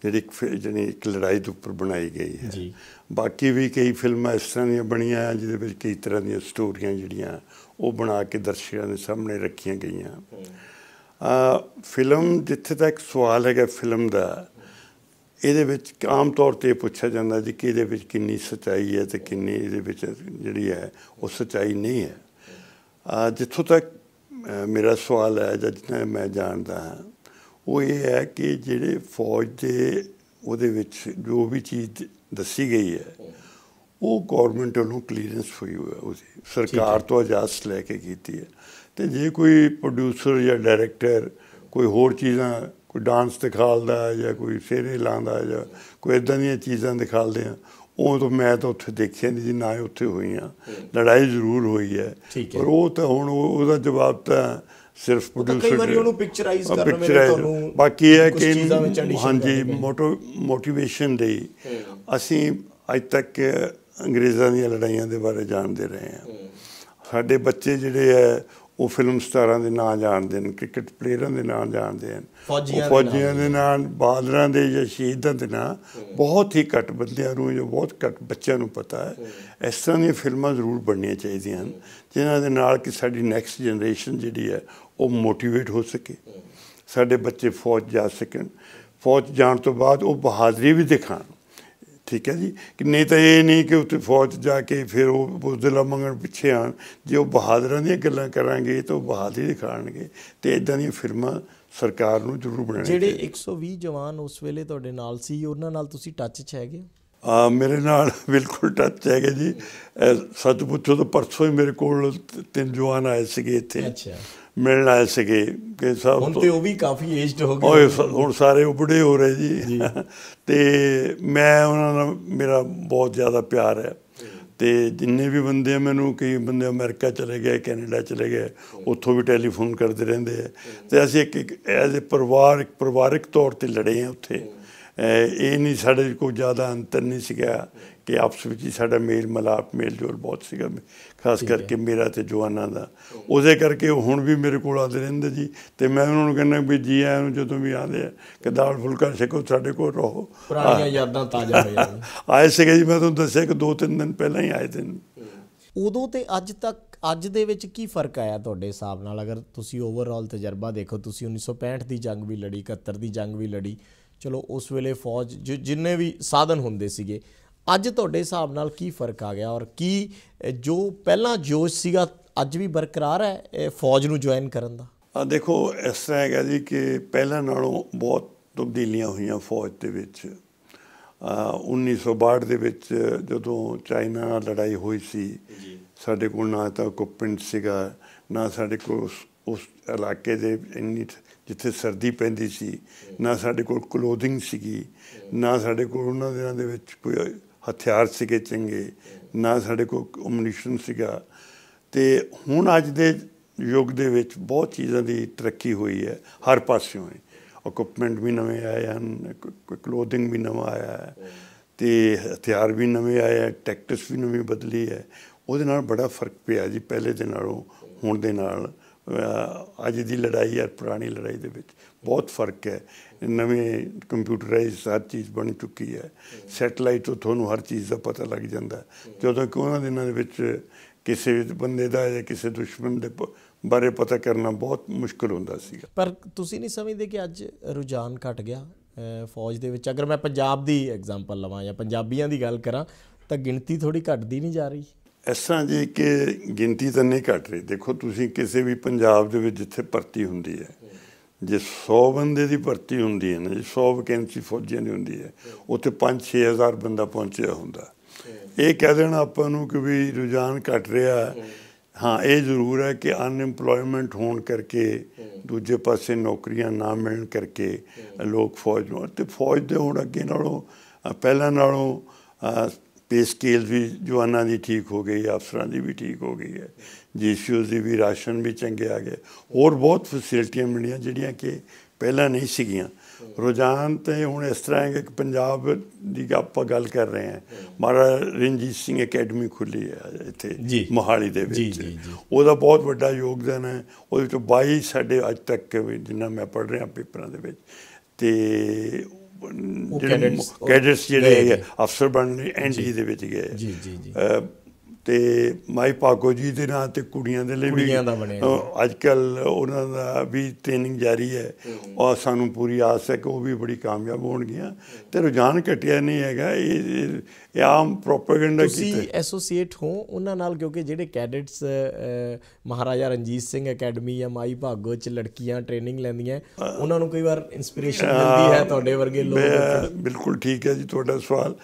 ਜਿਹੜੀ ਇੱਕ ਜਿਹੜੀ ਇੱਕ ਲੜਾਈ ਦੇ ਉੱਪਰ ਬਣਾਈ ਗਈ ਹੈ ਜੀ ਬਾਕੀ ਵੀ ਕਈ ਫਿਲਮਾਂ ਇਸ ਤਰ੍ਹਾਂ ਦੀਆਂ ਬਣੀਆਂ ਜਿਹਦੇ ਵਿੱਚ ਕਈ ਤਰ੍ਹਾਂ ਦੀਆਂ ਸਟੋਰੀਆਂ ਜਿਹੜੀਆਂ ਉਹ ਬਣਾ ਕੇ ਦਰਸ਼ਕਾਂ ਦੇ ਸਾਹਮਣੇ ਰੱਖੀਆਂ ਗਈਆਂ ਆ ਫਿਲਮ ਜਿੱਥੇ ਤੱਕ ਸਵਾਲ ਹੈਗਾ ਫਿਲਮ ਦਾ ਇਹਦੇ ਵਿੱਚ ਆਮ ਤੌਰ ਤੇ ਪੁੱਛਿਆ ਜਾਂਦਾ ਜੀ ਕਿ ਇਹਦੇ ਵਿੱਚ ਕਿੰਨੀ ਸਚਾਈ ਹੈ ਤੇ ਕਿੰਨੀ ਇਹਦੇ ਵਿੱਚ ਜਿਹੜੀ ਹੈ ਉਹ ਸਚਾਈ ਨਹੀਂ ਹੈ ਆ ਜਿੱਥੋਂ ਤੱਕ ਮੇਰਾ ਸਵਾਲ ਹੈ ਜਾਂ ਜਿੰਨਾ ਮੈਂ ਜਾਣਦਾ ਹਾਂ ਉਹ ਇਹ ਹੈ ਕਿ ਜਿਹੜੇ ਫੌਜ ਦੇ ਉਹਦੇ ਵਿੱਚ ਜੋ ਵੀ ਚੀਜ਼ ਦੱਸੀ ਗਈ ਹੈ ਉਹ ਗਵਰਨਮੈਂਟ ਨੂੰ ਕਲੀਅਰੈਂਸ ਹੋਈ ਹੋਇਆ ਉਹਦੀ ਸਰਕਾਰ ਤੋਂ ਇਜਾਜ਼ਤ ਲੈ ਕੇ ਕੀਤੀ ਹੈ ਤੇ ਜੇ ਕੋਈ ਪ੍ਰੋਡਿਊਸਰ ਜਾਂ ਡਾਇਰੈਕਟਰ ਕੋਈ ਹੋਰ ਚੀਜ਼ਾਂ ਕੋਈ ਡਾਂਸ ਦਿਖਾਲਦਾ ਜਾਂ ਕੋਈ ਫੇਰੇ ਲਾਉਂਦਾ ਜਾਂ ਕੋਈ ਇਦਾਂ ਦੀਆਂ ਚੀਜ਼ਾਂ ਦਿਖਾਲਦੇ ਆ ਉਹ ਤਾਂ ਮੈਂ ਤਾਂ ਉੱਥੇ ਦੇਖਿਆ ਨਹੀਂ ਜੀ ਨਾ ਉੱਥੇ ਹੋਈਆਂ ਲੜਾਈ ਜ਼ਰੂਰ ਹੋਈ ਹੈ ਪਰ ਉਹ ਤਾਂ ਹੁਣ ਉਹਦਾ ਜਵਾਬ ਤਾਂ ਸਿਰਫ ਪ੍ਰੋਡਿਊਸਰ ਕਈ ਵਾਰੀ ਉਹਨੂੰ ਪਿਕਚਰਾਈਜ਼ ਕਰਨ ਮੇਰੇ ਤੁਹਾਨੂੰ ਬਾਕੀ ਇਹ ਹੈ ਕਿ ਹਾਂਜੀ ਮੋਟੋ ਮੋਟੀਵੇਸ਼ਨ ਦੇ ਅਸੀਂ ਅੱਜ ਤੱਕ ਅੰਗਰੇਜ਼ਾਂ ਦੀਆਂ ਲੜਾਈਆਂ ਦੇ ਬਾਰੇ ਜਾਣਦੇ ਰਹੇ ਹਾਂ ਸਾਡੇ ਬੱਚੇ ਜਿਹੜੇ ਹੈ ਉਹ ਫਿਲਮ ਸਟਾਰਾਂ ਦੇ ਨਾਂ ਜਾਣਦੇ ਨੇ ਕ੍ਰਿਕਟ ਪਲੇਅਰਾਂ ਦੇ ਨਾਂ ਜਾਣਦੇ ਹਨ ਫੌਜੀਆਂ ਦੇ ਨਾਂ ਬਾਦਰਾਂ ਦੇ ਜਾਂ ਸ਼ਹੀਦਾਂ ਦੇ ਨਾਂ ਬਹੁਤ ਹੀ ਘੱਟ ਬੰਦਿਆਂ ਨੂੰ ਜੋ ਬਹੁਤ ਘੱਟ ਬੱਚਿਆਂ ਨੂੰ ਪਤਾ ਹੈ ਇਸ ਤਰ੍ਹਾਂ ਦੀਆਂ ਫਿਲਮਾਂ ਜ਼ਰੂਰ ਬਣਨੀਆਂ ਚਾਹੀਦੀਆਂ ਹਨ ਜਿਨ੍ਹਾਂ ਦੇ ਨਾਲ ਕਿ ਸਾਡੀ ਨੈਕਸਟ ਜਨਰੇਸ਼ਨ ਜਿਹੜੀ ਹੈ ਉਹ ਮੋਟੀਵੇਟ ਹੋ ਸਕੇ ਸਾਡੇ ਬੱਚੇ ਫੌਜ ਜਾ ਸਕਣ ਫੌਜ ਜਾਣ ਤੋਂ ਬਾਅਦ ਉਹ ਬਹਾਦਰੀ ਵੀ ਦਿਖਾਣ ਠੀਕ ਹੈ ਜੀ ਕਿ ਨਹੀਂ ਤਾਂ ਇਹ ਨਹੀਂ ਕਿ ਉੱਥੇ ਫੌਜ ਜਾ ਕੇ ਫਿਰ ਉਹ ਬੁਜ਼ਦਲਾ ਮੰਗਣ ਪਿੱਛੇ ਆਣ ਜੇ ਉਹ ਬਹਾਦਰਾਂ ਦੀਆਂ ਗੱਲਾਂ ਕਰਾਂਗੇ ਤਾਂ ਉਹ ਬਹਾਦਰੀ ਦਿਖਾਣਗੇ ਤੇ ਇਦਾਂ ਦੀਆਂ ਫਿਰਮਾਂ ਸਰਕਾਰ ਨੂੰ ਜ਼ਰੂਰ ਬਣਾਉਣੀ ਜਿਹੜੇ
120 ਜਵਾਨ ਉਸ ਵੇਲੇ ਤੁਹਾਡੇ ਨਾਲ ਸੀ ਉਹਨਾਂ ਨਾਲ ਤੁਸੀਂ ਟੱਚ 'ਚ ਹੈਗੇ
ਆ ਮੇਰੇ ਨਾਲ ਬਿਲਕੁਲ ਟੱਚ ਹੈਗੇ ਜੀ ਸੱਚ ਪੁੱਛੋ ਤਾਂ ਪਰਸੋਂ ਹੀ ਮੇਰੇ ਕੋਲ ਤਿੰਨ ਜਵਾਨ ਆਏ ਸੀਗੇ ਇੱਥੇ ਅੱਛਾ ਮਿਲਣ ਆਏ ਸੀਗੇ ਕਿ ਸਭ ਹੁਣ ਤੇ ਉਹ ਵੀ ਕਾਫੀ ਏਜਡ ਹੋ ਗਏ ਓਏ ਹੁਣ ਸਾਰੇ ਉਬੜੇ ਹੋ ਰਹੇ ਜੀ ਤੇ ਮੈਂ ਉਹਨਾਂ ਨਾਲ ਮੇਰਾ ਬਹੁਤ ਜ਼ਿਆਦਾ ਪਿਆਰ ਹੈ ਤੇ ਜਿੰਨੇ ਵੀ ਬੰਦੇ ਮੈਨੂੰ ਕਈ ਬੰਦੇ ਅਮਰੀਕਾ ਚਲੇ ਗਏ ਕੈਨੇਡਾ ਚਲੇ ਗਏ ਉੱਥੋਂ ਵੀ ਟੈਲੀਫੋਨ ਕਰਦੇ ਰਹਿੰਦੇ ਆ ਤੇ ਅਸੀਂ ਇੱਕ ਇੱਕ ਐਜ਼ ਅ ਪਰਿਵਾਰ ਇੱਕ ਪਰਿਵਾਰਿਕ ਤੌਰ ਤੇ ਲੜੇ ਆ ਉੱਥੇ ਇਹ ਨਹੀਂ ਸਾਡੇ ਕੋਈ ਜ਼ਿਆਦਾ ਅੰਤਰ ਨਹੀਂ ਸੀਗਾ ਕਿ ਆਪਸ ਵਿੱਚ ਹੀ ਸਾਡਾ ਮੇਲ ਮਲਾਪ ਮੇਲ ਜੋਲ ਬਹੁਤ ਸੀਗਾ ਖਾਸ ਕਰਕੇ ਮੇਰਾ ਤੇ ਜਵਾਨਾਂ ਦਾ ਉਹਦੇ ਕਰਕੇ ਹੁਣ ਵੀ ਮੇਰੇ ਕੋਲ ਆਦੇ ਰਹਿੰਦੇ ਜੀ ਤੇ ਮੈਂ ਉਹਨਾਂ ਨੂੰ ਕਹਿੰਦਾ ਵੀ ਜੀ ਆਇਆਂ ਨੂੰ ਜਦੋਂ ਵੀ ਆਦੇ ਆ ਕਿ ਦਾਲ ਫੁਲਕਾ ਛਕੋ ਸਾਡੇ ਕੋਲ ਰਹੋ ਪੁਰਾਣੀਆਂ ਯਾਦਾਂ ਤਾਜ਼ਾ ਹੋ ਜਾਂਦੀਆਂ ਆਏ ਸੀਗੇ ਜੀ ਮੈਂ ਤੁਹਾਨੂੰ ਦੱਸਿਆ ਕਿ ਦੋ ਤਿੰਨ ਦਿਨ ਪਹਿਲਾਂ ਹੀ ਆਏ ਦਿਨ
ਉਦੋਂ ਤੇ ਅੱਜ ਤੱਕ ਅੱਜ ਦੇ ਵਿੱਚ ਕੀ ਫਰਕ ਆਇਆ ਤੁਹਾਡੇ ਹਿਸਾਬ ਨਾਲ ਅਗਰ ਤੁਸੀਂ ਓਵਰਆਲ ਤਜਰਬਾ ਦੇਖੋ ਤੁਸੀਂ 1965 ਦੀ ਜੰਗ ਵੀ ਲੜੀ 71 ਦੀ ਜੰਗ ਵੀ ਲੜੀ ਚਲੋ ਉਸ ਵੇਲੇ ਫੌਜ ਜਿੰਨੇ ਵੀ ਸਾਧਨ ਹੁੰਦੇ ਸੀਗੇ ਅੱਜ ਤੁਹਾਡੇ ਹਿਸਾਬ ਨਾਲ ਕੀ ਫਰਕ ਆ ਗਿਆ ਔਰ ਕੀ ਜੋ ਪਹਿਲਾਂ ਜੋਸ਼ ਸੀਗਾ ਅੱਜ ਵੀ ਬਰਕਰਾਰ ਹੈ ਫੌਜ ਨੂੰ ਜੁਆਇਨ ਕਰਨ ਦਾ
ਆ ਦੇਖੋ ਇਸ ਤਰ੍ਹਾਂ ਹੈਗਾ ਜੀ ਕਿ ਪਹਿਲਾਂ ਨਾਲੋਂ ਬਹੁਤ ਤਬਦੀਲੀਆਂ ਹੋਈਆਂ ਫੌਜ ਦੇ ਵਿੱਚ 1962 ਦੇ ਵਿੱਚ ਜਦੋਂ ਚਾਈਨਾ ਨਾਲ ਲੜਾਈ ਹੋਈ ਸੀ ਸਾਡੇ ਕੋਲ ਨਾ ਤਾਂ ਕੋ ਪਿੰਡ ਸੀਗਾ ਨਾ ਸਾਡੇ ਕੋਲ ਉਸ ਇਲਾਕੇ ਦੇ ਇੰਨੀ ਜਿੱਥੇ ਸਰਦੀ ਪੈਂਦੀ ਸੀ ਨਾ ਸਾਡੇ ਕੋਲ ਕਲੋਥਿੰਗ ਸੀਗੀ ਨਾ ਸਾਡੇ ਕੋਲ ਉਹਨਾਂ ਦਿਨਾਂ ਦੇ ਵਿੱਚ ਕੋਈ ਹਥਿਆਰ ਸੀਗੇ ਚੰਗੇ ਨਾ ਸਾਡੇ ਕੋਲ ਕਮਿਊਨੀਕੇਸ਼ਨ ਸੀਗਾ ਤੇ ਹੁਣ ਅੱਜ ਦੇ ਯੁੱਗ ਦੇ ਵਿੱਚ ਬਹੁਤ ਚੀਜ਼ਾਂ ਦੀ ਤਰੱਕੀ ਹੋਈ ਹੈ ਹਰ ਪਾਸਿਓਂ ਇਕਵਿਪਮੈਂਟ ਵੀ ਨਵੇਂ ਆਏ ਹਨ ਕਲੋਥਿੰਗ ਵੀ ਨਵਾਂ ਆਇਆ ਹੈ ਤੇ ਹਥਿਆਰ ਵੀ ਨਵੇਂ ਆਏ ਹੈ ਟੈਕਟਿਕਸ ਵੀ ਨਵੀਂ ਬਦਲੀ ਹੈ ਉਹਦੇ ਨਾਲ ਬੜਾ ਫਰਕ ਪਿਆ ਜੀ ਪਹਿਲੇ ਦੇ ਨਾਲੋਂ ਹੁਣ ਦੇ ਨਾਲ ਅੱਜ ਦੀ ਲੜਾਈ ਹੈ ਪੁਰਾਣੀ ਲੜਾਈ ਦੇ ਵਿੱਚ ਬਹੁਤ ਫਰਕ ਹੈ ਨਵੇਂ ਕੰਪਿਊਟਰਾਈਜ਼ ਹਰ ਚੀਜ਼ ਬਣ ਚੁੱਕੀ ਹੈ ਸੈਟਲਾਈਟ ਤੋਂ ਤੁਹਾਨੂੰ ਹਰ ਚੀਜ਼ ਦਾ ਪਤਾ ਲੱਗ ਜਾਂਦਾ ਜਦੋਂ ਕਿ ਉਹਨਾਂ ਦਿਨਾਂ ਦੇ ਵਿੱਚ ਕਿਸੇ ਵੀ ਬੰਦੇ ਦਾ ਜਾਂ ਕਿਸੇ ਦੁਸ਼ਮਣ ਦੇ ਬਾਰੇ ਪਤਾ ਕਰਨਾ ਬਹੁਤ ਮੁਸ਼ਕਲ ਹੁੰਦਾ ਸੀਗਾ
ਪਰ ਤੁਸੀਂ ਨਹੀਂ ਸਮਝਦੇ ਕਿ ਅੱਜ ਰੁਝਾਨ ਘਟ ਗਿਆ ਫੌਜ ਦੇ ਵਿੱਚ ਅਗਰ ਮੈਂ ਪੰਜਾਬ ਦੀ ਐਗਜ਼ਾਮਪਲ ਲਵਾਂ ਜਾਂ ਪੰਜਾਬੀਆਂ ਦੀ ਗੱਲ ਕਰਾਂ ਤਾਂ ਗਿਣਤੀ ਥੋੜੀ ਘਟਦੀ ਨਹੀਂ ਜਾ ਰਹੀ
ਇਸ ਤਰ੍ਹਾਂ ਜੀ ਕਿ ਗਿਣਤੀ ਤਾਂ ਨਹੀਂ ਘਟ ਰਹੀ ਦੇਖੋ ਤੁਸੀਂ ਕਿਸੇ ਵੀ ਪੰਜਾਬ ਦੇ ਵਿੱਚ ਜਿੱਥੇ ਭਰਤੀ ਹੁੰਦੀ ਹੈ ਜੇ 100 ਬੰਦੇ ਦੀ ਭਰਤੀ ਹੁੰਦੀ ਹੈ ਨਾ ਜੇ 100 ਵੈਕੈਂਸੀ ਫੌਜੀਆਂ ਦੀ ਹੁੰਦੀ ਹੈ ਉੱਥੇ 5-6000 ਬੰਦਾ ਪਹੁੰਚਿਆ ਹੁੰਦਾ ਇਹ ਕਹਿ ਦੇਣਾ ਆਪਾਂ ਨੂੰ ਕਿ ਵੀ ਰੁਝਾਨ ਘਟ ਰਿਹਾ ਹਾਂ ਇਹ ਜ਼ਰੂਰ ਹੈ ਕਿ ਅਨਐਮਪਲੋਇਮੈਂਟ ਹੋਣ ਕਰਕੇ ਦੂਜੇ ਪਾਸੇ ਨੌਕਰੀਆਂ ਨਾ ਮਿਲਣ ਕਰਕੇ ਲੋਕ ਫੌਜ ਨੂੰ ਤੇ ਫੌਜ ਦੇ ਹੁਣ ਅੱਗੇ ਨਾਲੋਂ ਪਹਿਲਾਂ ਨਾਲੋਂ ਪੇ ਸਕੇਲ ਵੀ ਜਵਾਨਾਂ ਦੀ ਠੀਕ ਹੋ ਗਈ ਅਫਸਰਾਂ ਦੀ ਵੀ ਠੀਕ ਹੋ ਗਈ ਹੈ ਜੀਸੀਓ ਦੀ ਵੀ ਰਾਸ਼ਨ ਵੀ ਚੰਗੇ ਆ ਗਏ ਹੋਰ ਬਹੁਤ ਫੈਸਿਲਿਟੀਆਂ ਮਿਲੀਆਂ ਜਿਹੜੀਆਂ ਕਿ ਪਹਿਲਾਂ ਨਹੀਂ ਸੀਗੀਆਂ ਰੋਜ਼ਾਨ ਤੇ ਹੁਣ ਇਸ ਤਰ੍ਹਾਂ ਇੱਕ ਪੰਜਾਬ ਦੀ ਆਪਾਂ ਗੱਲ ਕਰ ਰਹੇ ਹਾਂ ਮਾਰਾ ਰਣਜੀਤ ਸਿੰਘ ਅਕੈਡਮੀ ਖੁੱਲੀ ਹੈ ਇੱਥੇ ਮੋਹਾਲੀ ਦੇ ਵਿੱਚ ਉਹਦਾ ਬਹੁਤ ਵੱਡਾ ਯੋਗਦਾਨ ਹੈ ਉਹਦੇ ਵਿੱਚ 22 ਸਾਡੇ ਅੱਜ ਤੱਕ ਜਿੰਨਾ ਮੈਂ ਪੜ ਰਿਹਾ ਪੇਪਰਾਂ ਦੇ ਵਿੱਚ ਤੇ ਜਿਹੜੇ ਕੈਡਟਸ ਜਿਹੜੇ ਅਫਸਰ ਬਣਨ ਐਨਡੀ ਦੇ ਵਿੱਚ ਗਏ ਜੀ ਜੀ ਜੀ ਤੇ ਮਾਈ ਭਾਗੋ ਜੀ ਦੇ ਨਾਂ ਤੇ ਕੁੜੀਆਂ ਦੇ ਲਈ ਵੀ ਅੱਜ ਕੱਲ ਉਹਨਾਂ ਦਾ ਵੀ ਟ੍ਰੇਨਿੰਗ ਜਾਰੀ ਹੈ ਔਰ ਸਾਨੂੰ ਪੂਰੀ ਆਸ ਹੈ ਕਿ ਉਹ ਵੀ ਬੜੀ ਕਾਮਯਾਬ ਹੋਣਗੀਆਂ ਤੇ ਰੁਝਾਨ ਘਟਿਆ ਨਹੀਂ ਹੈਗਾ ਇਹ ਆਮ ਪ੍ਰੋਪਾਗੈਂਡਾ ਕੀਤਾ ਤੁਸੀਂ
ਐਸੋਸੀਏਟ ਹੋ ਉਹਨਾਂ ਨਾਲ ਕਿਉਂਕਿ ਜਿਹੜੇ ਕੈਡਟਸ ਮਹਾਰਾਜਾ ਰਣਜੀਤ ਸਿੰਘ ਅਕੈਡਮੀ ਜਾਂ ਮਾਈ ਭਾਗੋ ਚ ਲੜਕੀਆਂ ਟ੍ਰੇਨਿੰਗ ਲੈਂਦੀਆਂ ਉਹਨਾਂ ਨੂੰ ਕਈ ਵਾਰ ਇਨਸਪੀਰੇਸ਼ਨ ਮਿਲਦੀ ਹੈ ਤੁਹਾਡੇ ਵਰਗੇ ਲੋਕ
ਬਿਲਕੁਲ ਠੀਕ ਹੈ ਜੀ ਤੁਹਾਡਾ ਸਵਾਲ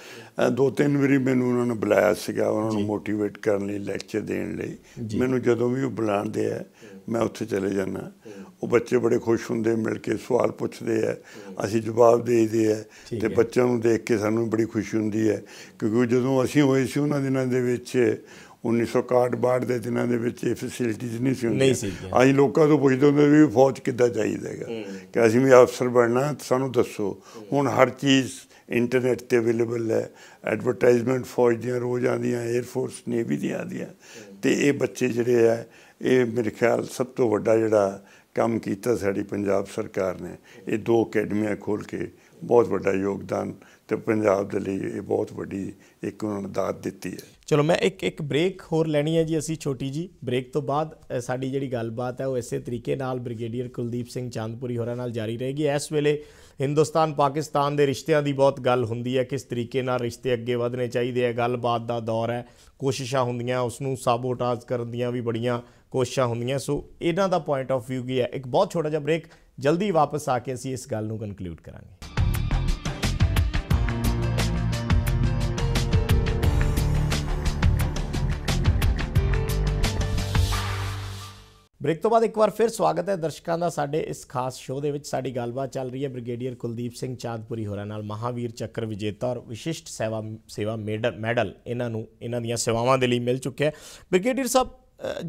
ਦੋ ਤਿੰਨ ਵਾਰੀ ਮੈਨੂੰ ਉਹਨਾਂ ਨੇ ਬੁਲਾਇਆ ਸੀਗਾ ਉਹਨਾਂ ਨੂੰ ਮੋਟੀਵੇਟ ਕਰਨ ਲਈ ਲੈਕਚਰ ਦੇਣ ਲਈ ਮੈਨੂੰ ਜਦੋਂ ਵੀ ਉਹ ਬੁਲਾਉਂਦੇ ਆ ਮੈਂ ਉੱਥੇ ਚਲੇ ਜਾਂਦਾ ਉਹ ਬੱਚੇ ਬੜੇ ਖੁਸ਼ ਹੁੰਦੇ ਮਿਲ ਕੇ ਸਵਾਲ ਪੁੱਛਦੇ ਆ ਅਸੀਂ ਜਵਾਬ ਦੇਈਦੇ ਆ ਤੇ ਬੱਚਿਆਂ ਨੂੰ ਦੇਖ ਕੇ ਸਾਨੂੰ ਬੜੀ ਖੁਸ਼ੀ ਹੁੰਦੀ ਹੈ ਕਿਉਂਕਿ ਜਦੋਂ ਅਸੀਂ ਹੋਏ ਸੀ ਉਹਨਾਂ ਦਿਨਾਂ ਦੇ ਵਿੱਚ 1961 ਦੇ ਦਿਨਾਂ ਦੇ ਵਿੱਚ ਇਹ ਫੈਸਿਲਿਟੀਜ਼ ਨਹੀਂ ਸੀ ਹੁੰਦੀਆਂ ਅਸੀਂ ਲੋਕਾਂ ਤੋਂ ਪੁੱਛਦੇ ਹੁੰਦੇ ਵੀ ਫੌਜ ਕਿੱਦਾਂ ਚਾਹੀਦਾ ਹੈਗਾ ਕਿ ਅਸੀਂ ਵੀ ਅਫਸਰ ਬਣਨਾ ਸਾਨੂੰ ਦੱਸੋ ਹੁਣ ਹਰ ਚੀਜ਼ ਇੰਟਰਨੈਟ ਤੇ ਅਵੇਲੇਬਲ ਹੈ ਐਡਵਰਟਾਈਜ਼ਮੈਂਟ ਫੌਜ ਦੀਆਂ ਰੋਜ਼ ਆਉਂਦੀਆਂ 에ਅਰ ਫੋਰਸ ਨੇਵੀ ਦੀਆਂ ਆਉਂਦੀਆਂ ਤੇ ਇਹ ਬੱਚੇ ਜਿਹੜੇ ਆ ਇਹ ਮੇਰੇ ਖਿਆਲ ਸਭ ਤੋਂ ਵੱਡਾ ਜਿਹੜਾ ਕੰਮ ਕੀਤਾ ਸਾਡੀ ਪੰਜਾਬ ਸਰਕਾਰ ਨੇ ਇਹ ਦੋ ਅਕੈਡਮੀਆਂ ਖੋਲ ਕੇ ਬਹੁਤ ਵੱਡਾ ਯੋਗਦਾਨ ਤੇ ਪੰਜਾਬ ਦੇ ਲਈ ਇਹ ਬਹੁਤ ਵੱਡੀ ਇੱਕ ਉਹਨਾਂ ਨੇ ਦਾਤ ਦਿੱਤੀ ਹੈ
ਚਲੋ ਮੈਂ ਇੱਕ ਇੱਕ ਬ੍ਰੇਕ ਹੋਰ ਲੈਣੀ ਹੈ ਜੀ ਅਸੀਂ ਛੋਟੀ ਜੀ ਬ੍ਰੇਕ ਤੋਂ ਬਾਅਦ ਸਾਡੀ ਜਿਹੜੀ ਗੱਲਬਾਤ ਹੈ ਉਹ ਇਸੇ ਤਰੀਕੇ ਨਾਲ ਬ੍ਰਿਗੇਡੀਅਰ ਕੁਲਦੀਪ ਸਿੰਘ ਚਾਂਦਪੁਰੀ ਹੋਰਾਂ ਨਾਲ ਜਾਰੀ ਰਹੇਗੀ ਇਸ ਵੇਲੇ ਹਿੰਦੁਸਤਾਨ ਪਾਕਿਸਤਾਨ ਦੇ ਰਿਸ਼ਤਿਆਂ ਦੀ ਬਹੁਤ ਗੱਲ ਹੁੰਦੀ ਹੈ ਕਿਸ ਤਰੀਕੇ ਨਾਲ ਰਿਸ਼ਤੇ ਅੱਗੇ ਵਧਣੇ ਚਾਹੀਦੇ ਹੈ ਗੱਲਬਾਤ ਦਾ ਦੌਰ ਹੈ ਕੋਸ਼ਿਸ਼ਾਂ ਹੁੰਦੀਆਂ ਉਸ ਨੂੰ ਸਾਬੋਟਾਜ ਕਰਨ ਦੀਆਂ ਵੀ ਬੜੀਆਂ ਕੋਸ਼ਿਸ਼ਾਂ ਹੁੰਦੀਆਂ ਸੋ ਇਹਨਾਂ ਦਾ ਪੁਆਇੰਟ ਆਫ View ਕੀ ਹੈ ਇੱਕ ਬਹੁਤ ਛੋਟਾ ਜਿਹਾ ਬ੍ਰੇਕ ਜਲਦੀ ਵਾਪਸ ਆ ਕੇ ਅਸੀਂ ਇਸ ਗੱਲ ਨੂੰ ਕਨਕਲੂਡ ਕਰਾਂਗੇ ਬ੍ਰੇਕ ਤੋਂ ਬਾਅਦ ਇੱਕ ਵਾਰ ਫਿਰ ਸਵਾਗਤ ਹੈ ਦਰਸ਼ਕਾਂ ਦਾ ਸਾਡੇ ਇਸ ਖਾਸ ਸ਼ੋਅ ਦੇ ਵਿੱਚ ਸਾਡੀ ਗੱਲਬਾਤ ਚੱਲ ਰਹੀ ਹੈ ਬ੍ਰਿਗੇਡੀਅਰ ਕੁਲਦੀਪ ਸਿੰਘ ਚਾਂਦਪੁਰੀ ਹੋਰਾਂ ਨਾਲ ਮਹਾਵੀਰ ਚੱਕਰ ਵਿਜੇਤਾ ਔਰ ਵਿਸ਼ਿਸ਼ਟ ਸੇਵਾ ਸੇਵਾ ਮੈਡਲ ਇਹਨਾਂ ਨੂੰ ਇਹਨਾਂ ਦੀਆਂ ਸੇਵਾਵਾਂ ਦੇ ਲਈ ਮਿਲ ਚੁੱਕਿਆ ਹੈ ਬ੍ਰਿਗੇਡੀਅਰ ਸਾਹਿਬ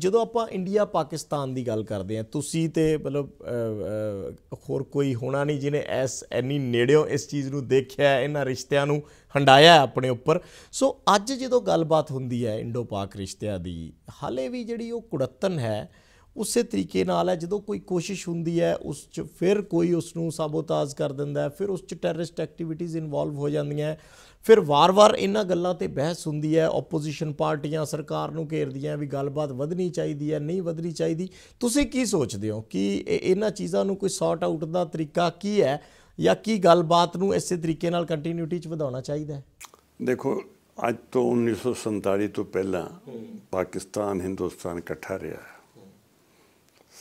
ਜਦੋਂ ਆਪਾਂ ਇੰਡੀਆ ਪਾਕਿਸਤਾਨ ਦੀ ਗੱਲ ਕਰਦੇ ਹਾਂ ਤੁਸੀਂ ਤੇ ਮਤਲਬ ਹੋਰ ਕੋਈ ਹੋਣਾ ਨਹੀਂ ਜਿਨੇ ਐਸ ਐਨੀ ਨੇੜਿਓਂ ਇਸ ਚੀਜ਼ ਨੂੰ ਦੇਖਿਆ ਇਹਨਾਂ ਰਿਸ਼ਤਿਆਂ ਨੂੰ ਹੰਡਾਇਆ ਆਪਣੇ ਉੱਪਰ ਸੋ ਅੱਜ ਜਦੋਂ ਗੱਲਬਾਤ ਹੁੰਦੀ ਹੈ ਇੰਡੋ ਪਾਕ ਰਿਸ਼ਤਿਆਂ ਦੀ ਹਾਲੇ ਵੀ ਜਿਹੜੀ ਉਹ ਕੁੜੱਤਨ ਹੈ ਉਸੇ ਤਰੀਕੇ ਨਾਲ ਹੈ ਜਦੋਂ ਕੋਈ ਕੋਸ਼ਿਸ਼ ਹੁੰਦੀ ਹੈ ਉਸ 'ਚ ਫਿਰ ਕੋਈ ਉਸ ਨੂੰ ਸਾਬੋਤਾਜ ਕਰ ਦਿੰਦਾ ਹੈ ਫਿਰ ਉਸ 'ਚ ਟੈਰਰਿਸਟ ਐਕਟੀਵਿਟੀਜ਼ ਇਨਵੋਲਵ ਹੋ ਜਾਂਦੀਆਂ ਫਿਰ ਵਾਰ-ਵਾਰ ਇਹਨਾਂ ਗੱਲਾਂ ਤੇ ਬਹਿਸ ਹੁੰਦੀ ਹੈ ਆਪੋਜੀਸ਼ਨ ਪਾਰਟੀਆਂ ਸਰਕਾਰ ਨੂੰ ਘੇਰਦੀਆਂ ਵੀ ਗੱਲਬਾਤ ਵਧਣੀ ਚਾਹੀਦੀ ਹੈ ਨਹੀਂ ਵਧਣੀ ਚਾਹੀਦੀ ਤੁਸੀਂ ਕੀ ਸੋਚਦੇ ਹੋ ਕਿ ਇਹਨਾਂ ਚੀਜ਼ਾਂ ਨੂੰ ਕੋਈ ਸੌਟ ਆਊਟ ਦਾ ਤਰੀਕਾ ਕੀ ਹੈ ਜਾਂ ਕੀ ਗੱਲਬਾਤ ਨੂੰ ਇਸੇ ਤਰੀਕੇ ਨਾਲ ਕੰਟੀਨਿਊਟੀ 'ਚ ਵਧਾਉਣਾ ਚਾਹੀਦਾ ਹੈ
ਦੇਖੋ ਅੱਜ ਤੋਂ 1947 ਤੋਂ ਪਹਿਲਾਂ ਪਾਕਿਸਤਾਨ ਹਿੰਦੁਸਤਾਨ ਇਕੱਠਾ ਰਿਹਾ ਹੈ